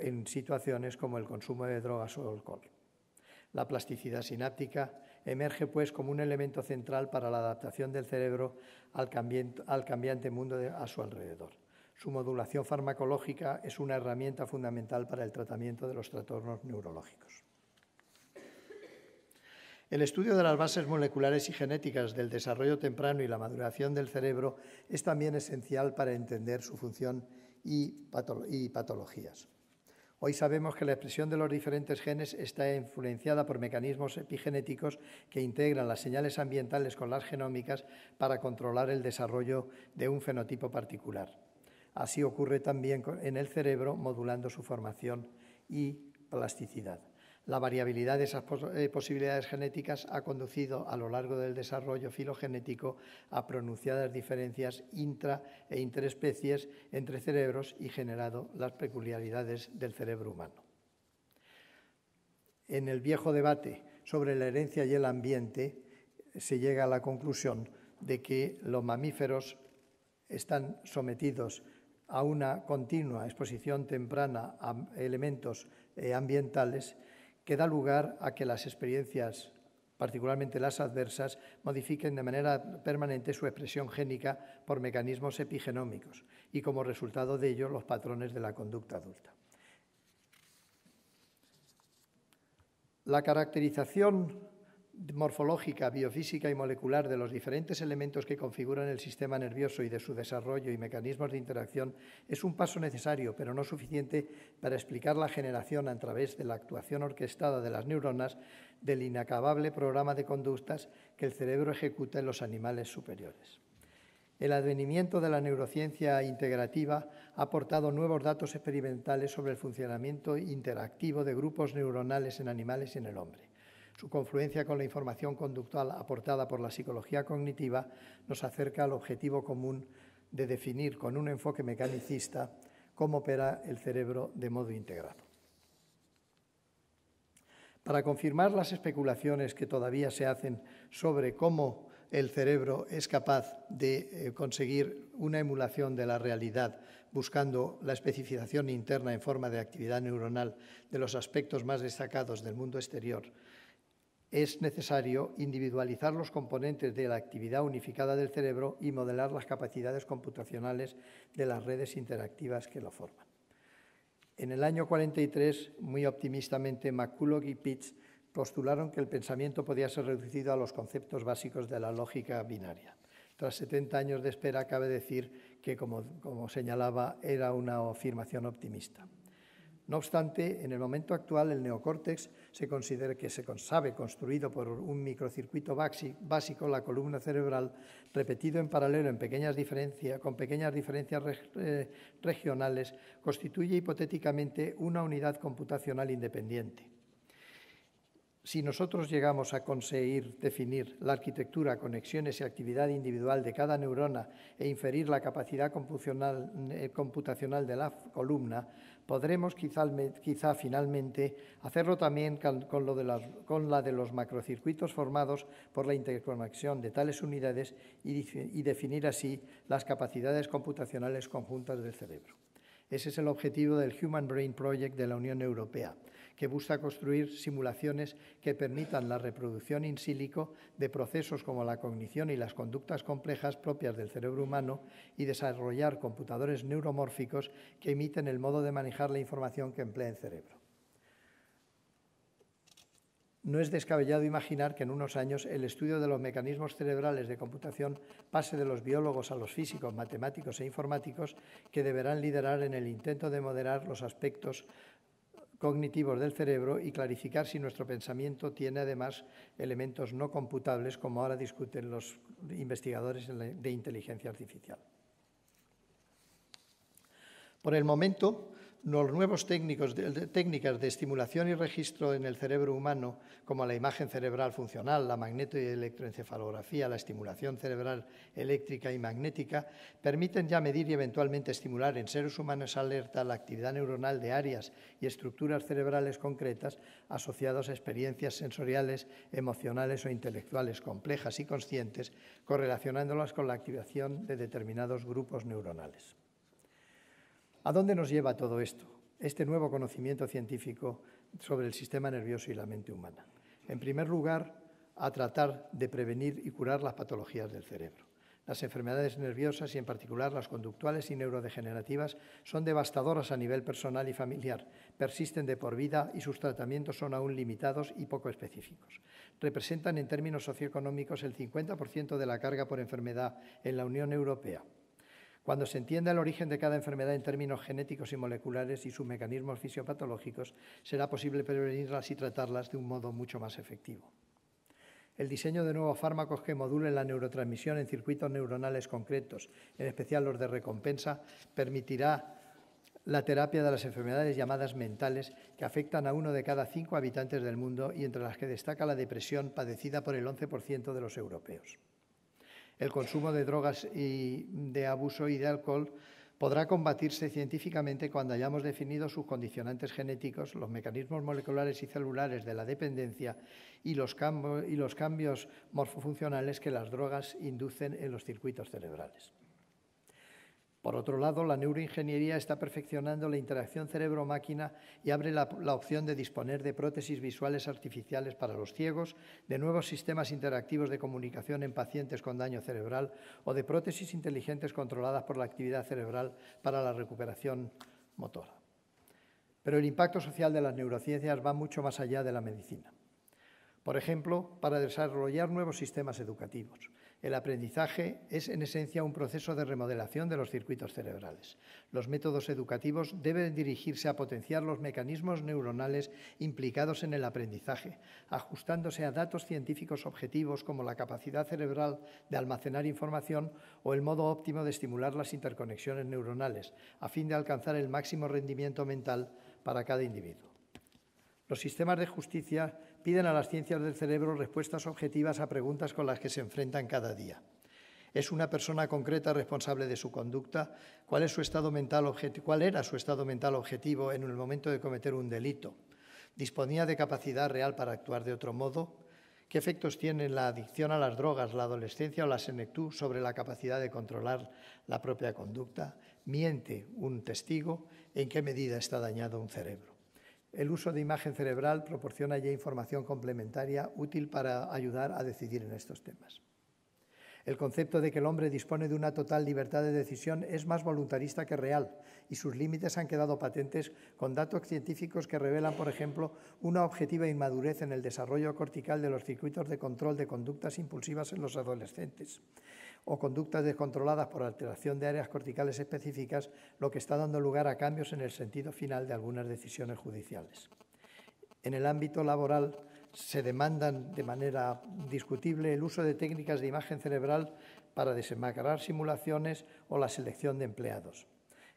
en situaciones como el consumo de drogas o alcohol. La plasticidad sináptica emerge pues como un elemento central para la adaptación del cerebro al, cambiante mundo a su alrededor. Su modulación farmacológica es una herramienta fundamental para el tratamiento de los trastornos neurológicos. El estudio de las bases moleculares y genéticas del desarrollo temprano y la maduración del cerebro es también esencial para entender su función y, patologías. Hoy sabemos que la expresión de los diferentes genes está influenciada por mecanismos epigenéticos que integran las señales ambientales con las genómicas para controlar el desarrollo de un fenotipo particular. Así ocurre también en el cerebro, modulando su formación y plasticidad. La variabilidad de esas eh, posibilidades genéticas ha conducido a lo largo del desarrollo filogenético a pronunciadas diferencias intra e interespecies entre cerebros y generado las peculiaridades del cerebro humano. En el viejo debate sobre la herencia y el ambiente se llega a la conclusión de que los mamíferos están sometidos a una continua exposición temprana a elementos eh, ambientales que da lugar a que las experiencias, particularmente las adversas, modifiquen de manera permanente su expresión génica por mecanismos epigenómicos y como resultado de ello los patrones de la conducta adulta. La caracterización morfológica, biofísica y molecular de los diferentes elementos que configuran el sistema nervioso y de su desarrollo y mecanismos de interacción es un paso necesario, pero no suficiente, para explicar la generación a través de la actuación orquestada de las neuronas del inacabable programa de conductas que el cerebro ejecuta en los animales superiores. El advenimiento de la neurociencia integrativa ha aportado nuevos datos experimentales sobre el funcionamiento interactivo de grupos neuronales en animales y en el hombre. Su confluencia con la información conductual aportada por la psicología cognitiva nos acerca al objetivo común de definir con un enfoque mecanicista cómo opera el cerebro de modo integrado. Para confirmar las especulaciones que todavía se hacen sobre cómo el cerebro es capaz de eh, conseguir una emulación de la realidad buscando la especificación interna en forma de actividad neuronal de los aspectos más destacados del mundo exterior, es necesario individualizar los componentes de la actividad unificada del cerebro y modelar las capacidades computacionales de las redes interactivas que lo forman. En el año 43, muy optimistamente, McCulloch y Pitts postularon que el pensamiento podía ser reducido a los conceptos básicos de la lógica binaria. Tras 70 años de espera, cabe decir que, como, como señalaba, era una afirmación optimista. No obstante, en el momento actual el neocórtex se considera que se sabe construido por un microcircuito básico, la columna cerebral, repetido en paralelo con pequeñas diferencias eh, regionales, constituye hipotéticamente una unidad computacional independiente. Si nosotros llegamos a conseguir definir la arquitectura, conexiones y actividad individual de cada neurona e inferir la capacidad eh, computacional de la columna, podremos quizá, finalmente hacerlo también con, la, de los macrocircuitos formados por la interconexión de tales unidades y definir así las capacidades computacionales conjuntas del cerebro. Ese es el objetivo del Human Brain Project de la Unión Europea que busca construir simulaciones que permitan la reproducción in silico de procesos como la cognición y las conductas complejas propias del cerebro humano y desarrollar computadores neuromórficos que imiten el modo de manejar la información que emplea el cerebro. No es descabellado imaginar que en unos años el estudio de los mecanismos cerebrales de computación pase de los biólogos a los físicos, matemáticos e informáticos que deberán liderar en el intento de moderar los aspectos cognitivos del cerebro y clarificar si nuestro pensamiento tiene además elementos no computables, como ahora discuten los investigadores de inteligencia artificial. Por el momento, las nuevas técnicas de estimulación y registro en el cerebro humano, como la imagen cerebral funcional, la magneto y electroencefalografía, la estimulación cerebral eléctrica y magnética, permiten ya medir y eventualmente estimular en seres humanos alerta la actividad neuronal de áreas y estructuras cerebrales concretas asociadas a experiencias sensoriales, emocionales o intelectuales complejas y conscientes, correlacionándolas con la activación de determinados grupos neuronales. ¿A dónde nos lleva todo esto, este nuevo conocimiento científico sobre el sistema nervioso y la mente humana? En primer lugar, a tratar de prevenir y curar las patologías del cerebro. Las enfermedades nerviosas y en particular las conductuales y neurodegenerativas son devastadoras a nivel personal y familiar, persisten de por vida y sus tratamientos son aún limitados y poco específicos. Representan en términos socioeconómicos el 50% de la carga por enfermedad en la Unión Europea, cuando se entienda el origen de cada enfermedad en términos genéticos y moleculares y sus mecanismos fisiopatológicos, será posible prevenirlas y tratarlas de un modo mucho más efectivo. El diseño de nuevos fármacos que modulen la neurotransmisión en circuitos neuronales concretos, en especial los de recompensa, permitirá la terapia de las enfermedades llamadas mentales que afectan a uno de cada cinco habitantes del mundo y entre las que destaca la depresión padecida por el 11% de los europeos el consumo de drogas y de abuso y de alcohol podrá combatirse científicamente cuando hayamos definido sus condicionantes genéticos, los mecanismos moleculares y celulares de la dependencia y los, cambios morfofuncionales que las drogas inducen en los circuitos cerebrales. Por otro lado, la neuroingeniería está perfeccionando la interacción cerebro-máquina y abre la, la, opción de disponer de prótesis visuales artificiales para los ciegos, de nuevos sistemas interactivos de comunicación en pacientes con daño cerebral o de prótesis inteligentes controladas por la actividad cerebral para la recuperación motora. Pero el impacto social de las neurociencias va mucho más allá de la medicina. Por ejemplo, para desarrollar nuevos sistemas educativos el aprendizaje es en esencia un proceso de remodelación de los circuitos cerebrales. Los métodos educativos deben dirigirse a potenciar los mecanismos neuronales implicados en el aprendizaje, ajustándose a datos científicos objetivos como la capacidad cerebral de almacenar información o el modo óptimo de estimular las interconexiones neuronales, a fin de alcanzar el máximo rendimiento mental para cada individuo. Los sistemas de justicia piden a las ciencias del cerebro respuestas objetivas a preguntas con las que se enfrentan cada día. ¿Es una persona concreta responsable de su conducta? ¿Cuál, es su estado mental ¿Cuál era su estado mental objetivo en el momento de cometer un delito? ¿Disponía de capacidad real para actuar de otro modo? ¿Qué efectos tiene la adicción a las drogas, la adolescencia o la senectud sobre la capacidad de controlar la propia conducta? ¿Miente un testigo? ¿En qué medida está dañado un cerebro? El uso de imagen cerebral proporciona ya información complementaria útil para ayudar a decidir en estos temas. El concepto de que el hombre dispone de una total libertad de decisión es más voluntarista que real y sus límites han quedado patentes con datos científicos que revelan, por ejemplo, una objetiva inmadurez en el desarrollo cortical de los circuitos de control de conductas impulsivas en los adolescentes o conductas descontroladas por alteración de áreas corticales específicas, lo que está dando lugar a cambios en el sentido final de algunas decisiones judiciales. En el ámbito laboral se demandan de manera discutible el uso de técnicas de imagen cerebral para desenmascarar simulaciones o la selección de empleados.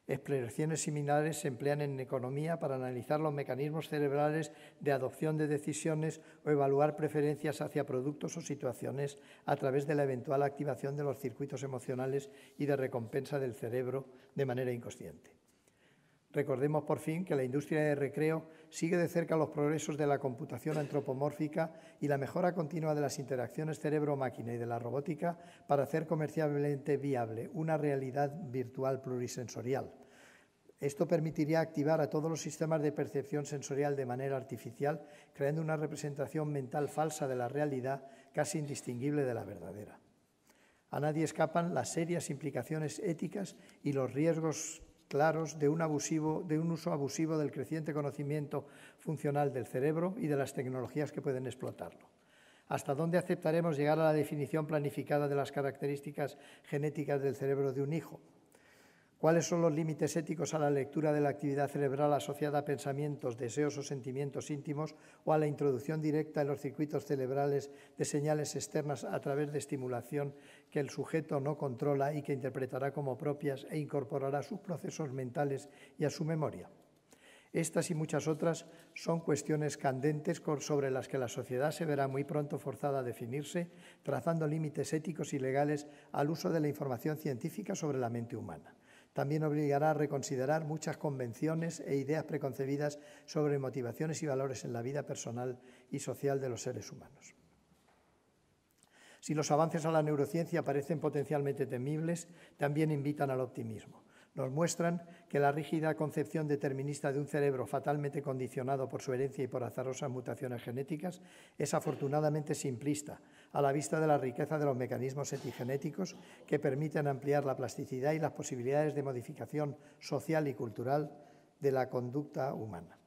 Exploraciones similares se emplean en economía para analizar los mecanismos cerebrales de adopción de decisiones o evaluar preferencias hacia productos o situaciones a través de la eventual activación de los circuitos emocionales y de recompensa del cerebro de manera inconsciente. Recordemos por fin que la industria de recreo sigue de cerca los progresos de la computación antropomórfica y la mejora continua de las interacciones cerebro-máquina y de la robótica para hacer comercialmente viable una realidad virtual plurisensorial. Esto permitiría activar a todos los sistemas de percepción sensorial de manera artificial, creando una representación mental falsa de la realidad casi indistinguible de la verdadera. A nadie escapan las serias implicaciones éticas y los riesgos claros de un, abusivo, de un uso abusivo del creciente conocimiento funcional del cerebro y de las tecnologías que pueden explotarlo. ¿Hasta dónde aceptaremos llegar a la definición planificada de las características genéticas del cerebro de un hijo? cuáles son los límites éticos a la lectura de la actividad cerebral asociada a pensamientos, deseos o sentimientos íntimos o a la introducción directa en los circuitos cerebrales de señales externas a través de estimulación que el sujeto no controla y que interpretará como propias e incorporará a sus procesos mentales y a su memoria. Estas y muchas otras son cuestiones candentes sobre las que la sociedad se verá muy pronto forzada a definirse, trazando límites éticos y legales al uso de la información científica sobre la mente humana. También obligará a reconsiderar muchas convenciones e ideas preconcebidas sobre motivaciones y valores en la vida personal y social de los seres humanos. Si los avances a la neurociencia parecen potencialmente temibles, también invitan al optimismo. Nos muestran que la rígida concepción determinista de un cerebro fatalmente condicionado por su herencia y por azarosas mutaciones genéticas es afortunadamente simplista, a la vista de la riqueza de los mecanismos epigenéticos que permiten ampliar la plasticidad y las posibilidades de modificación social y cultural de la conducta humana.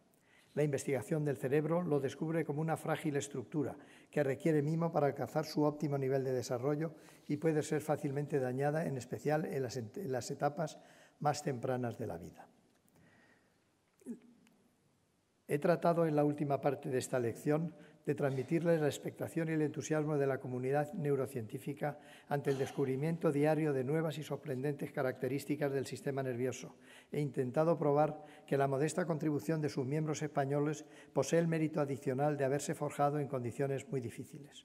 La investigación del cerebro lo descubre como una frágil estructura que requiere mimo para alcanzar su óptimo nivel de desarrollo y puede ser fácilmente dañada, en especial en las, en las etapas más tempranas de la vida. He tratado en la última parte de esta lección de transmitirles la expectación y el entusiasmo de la comunidad neurocientífica ante el descubrimiento diario de nuevas y sorprendentes características del sistema nervioso. e intentado probar que la modesta contribución de sus miembros españoles posee el mérito adicional de haberse forjado en condiciones muy difíciles.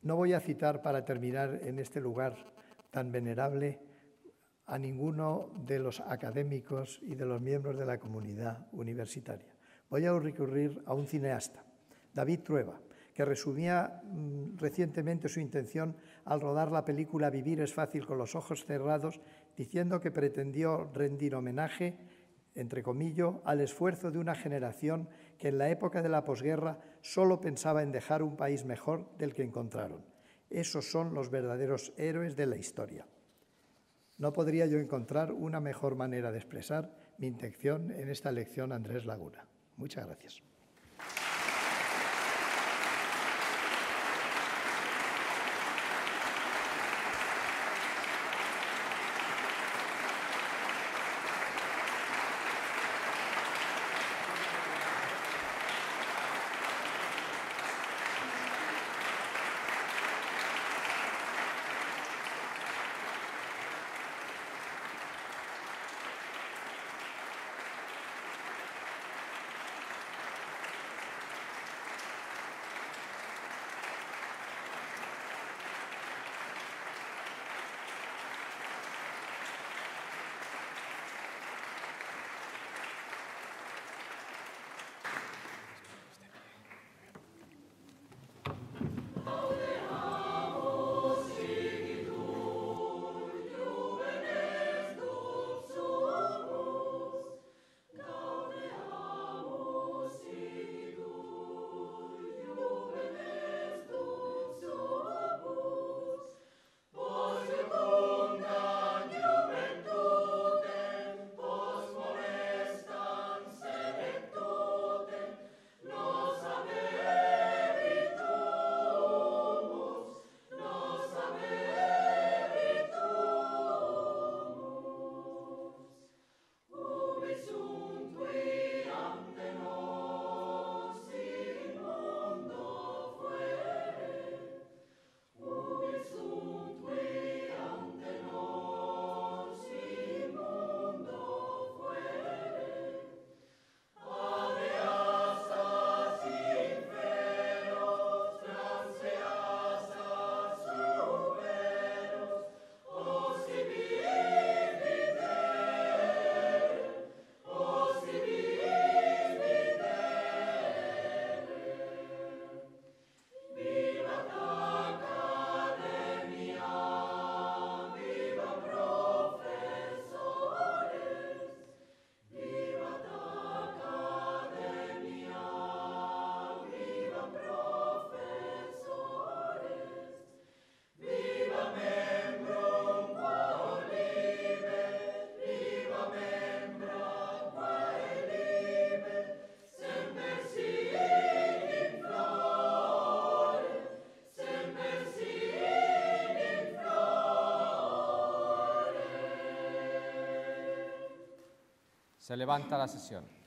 No voy a citar para terminar en este lugar tan venerable a ninguno de los académicos y de los miembros de la comunidad universitaria. Voy a recurrir a un cineasta, David Trueba, que resumía mm, recientemente su intención al rodar la película Vivir es fácil con los ojos cerrados, diciendo que pretendió rendir homenaje, entre comillas, al esfuerzo de una generación que en la época de la posguerra solo pensaba en dejar un país mejor del que encontraron. Esos son los verdaderos héroes de la historia. No podría yo encontrar una mejor manera de expresar mi intención en esta lección, Andrés Laguna. Muchas gracias. Se levanta la sesión.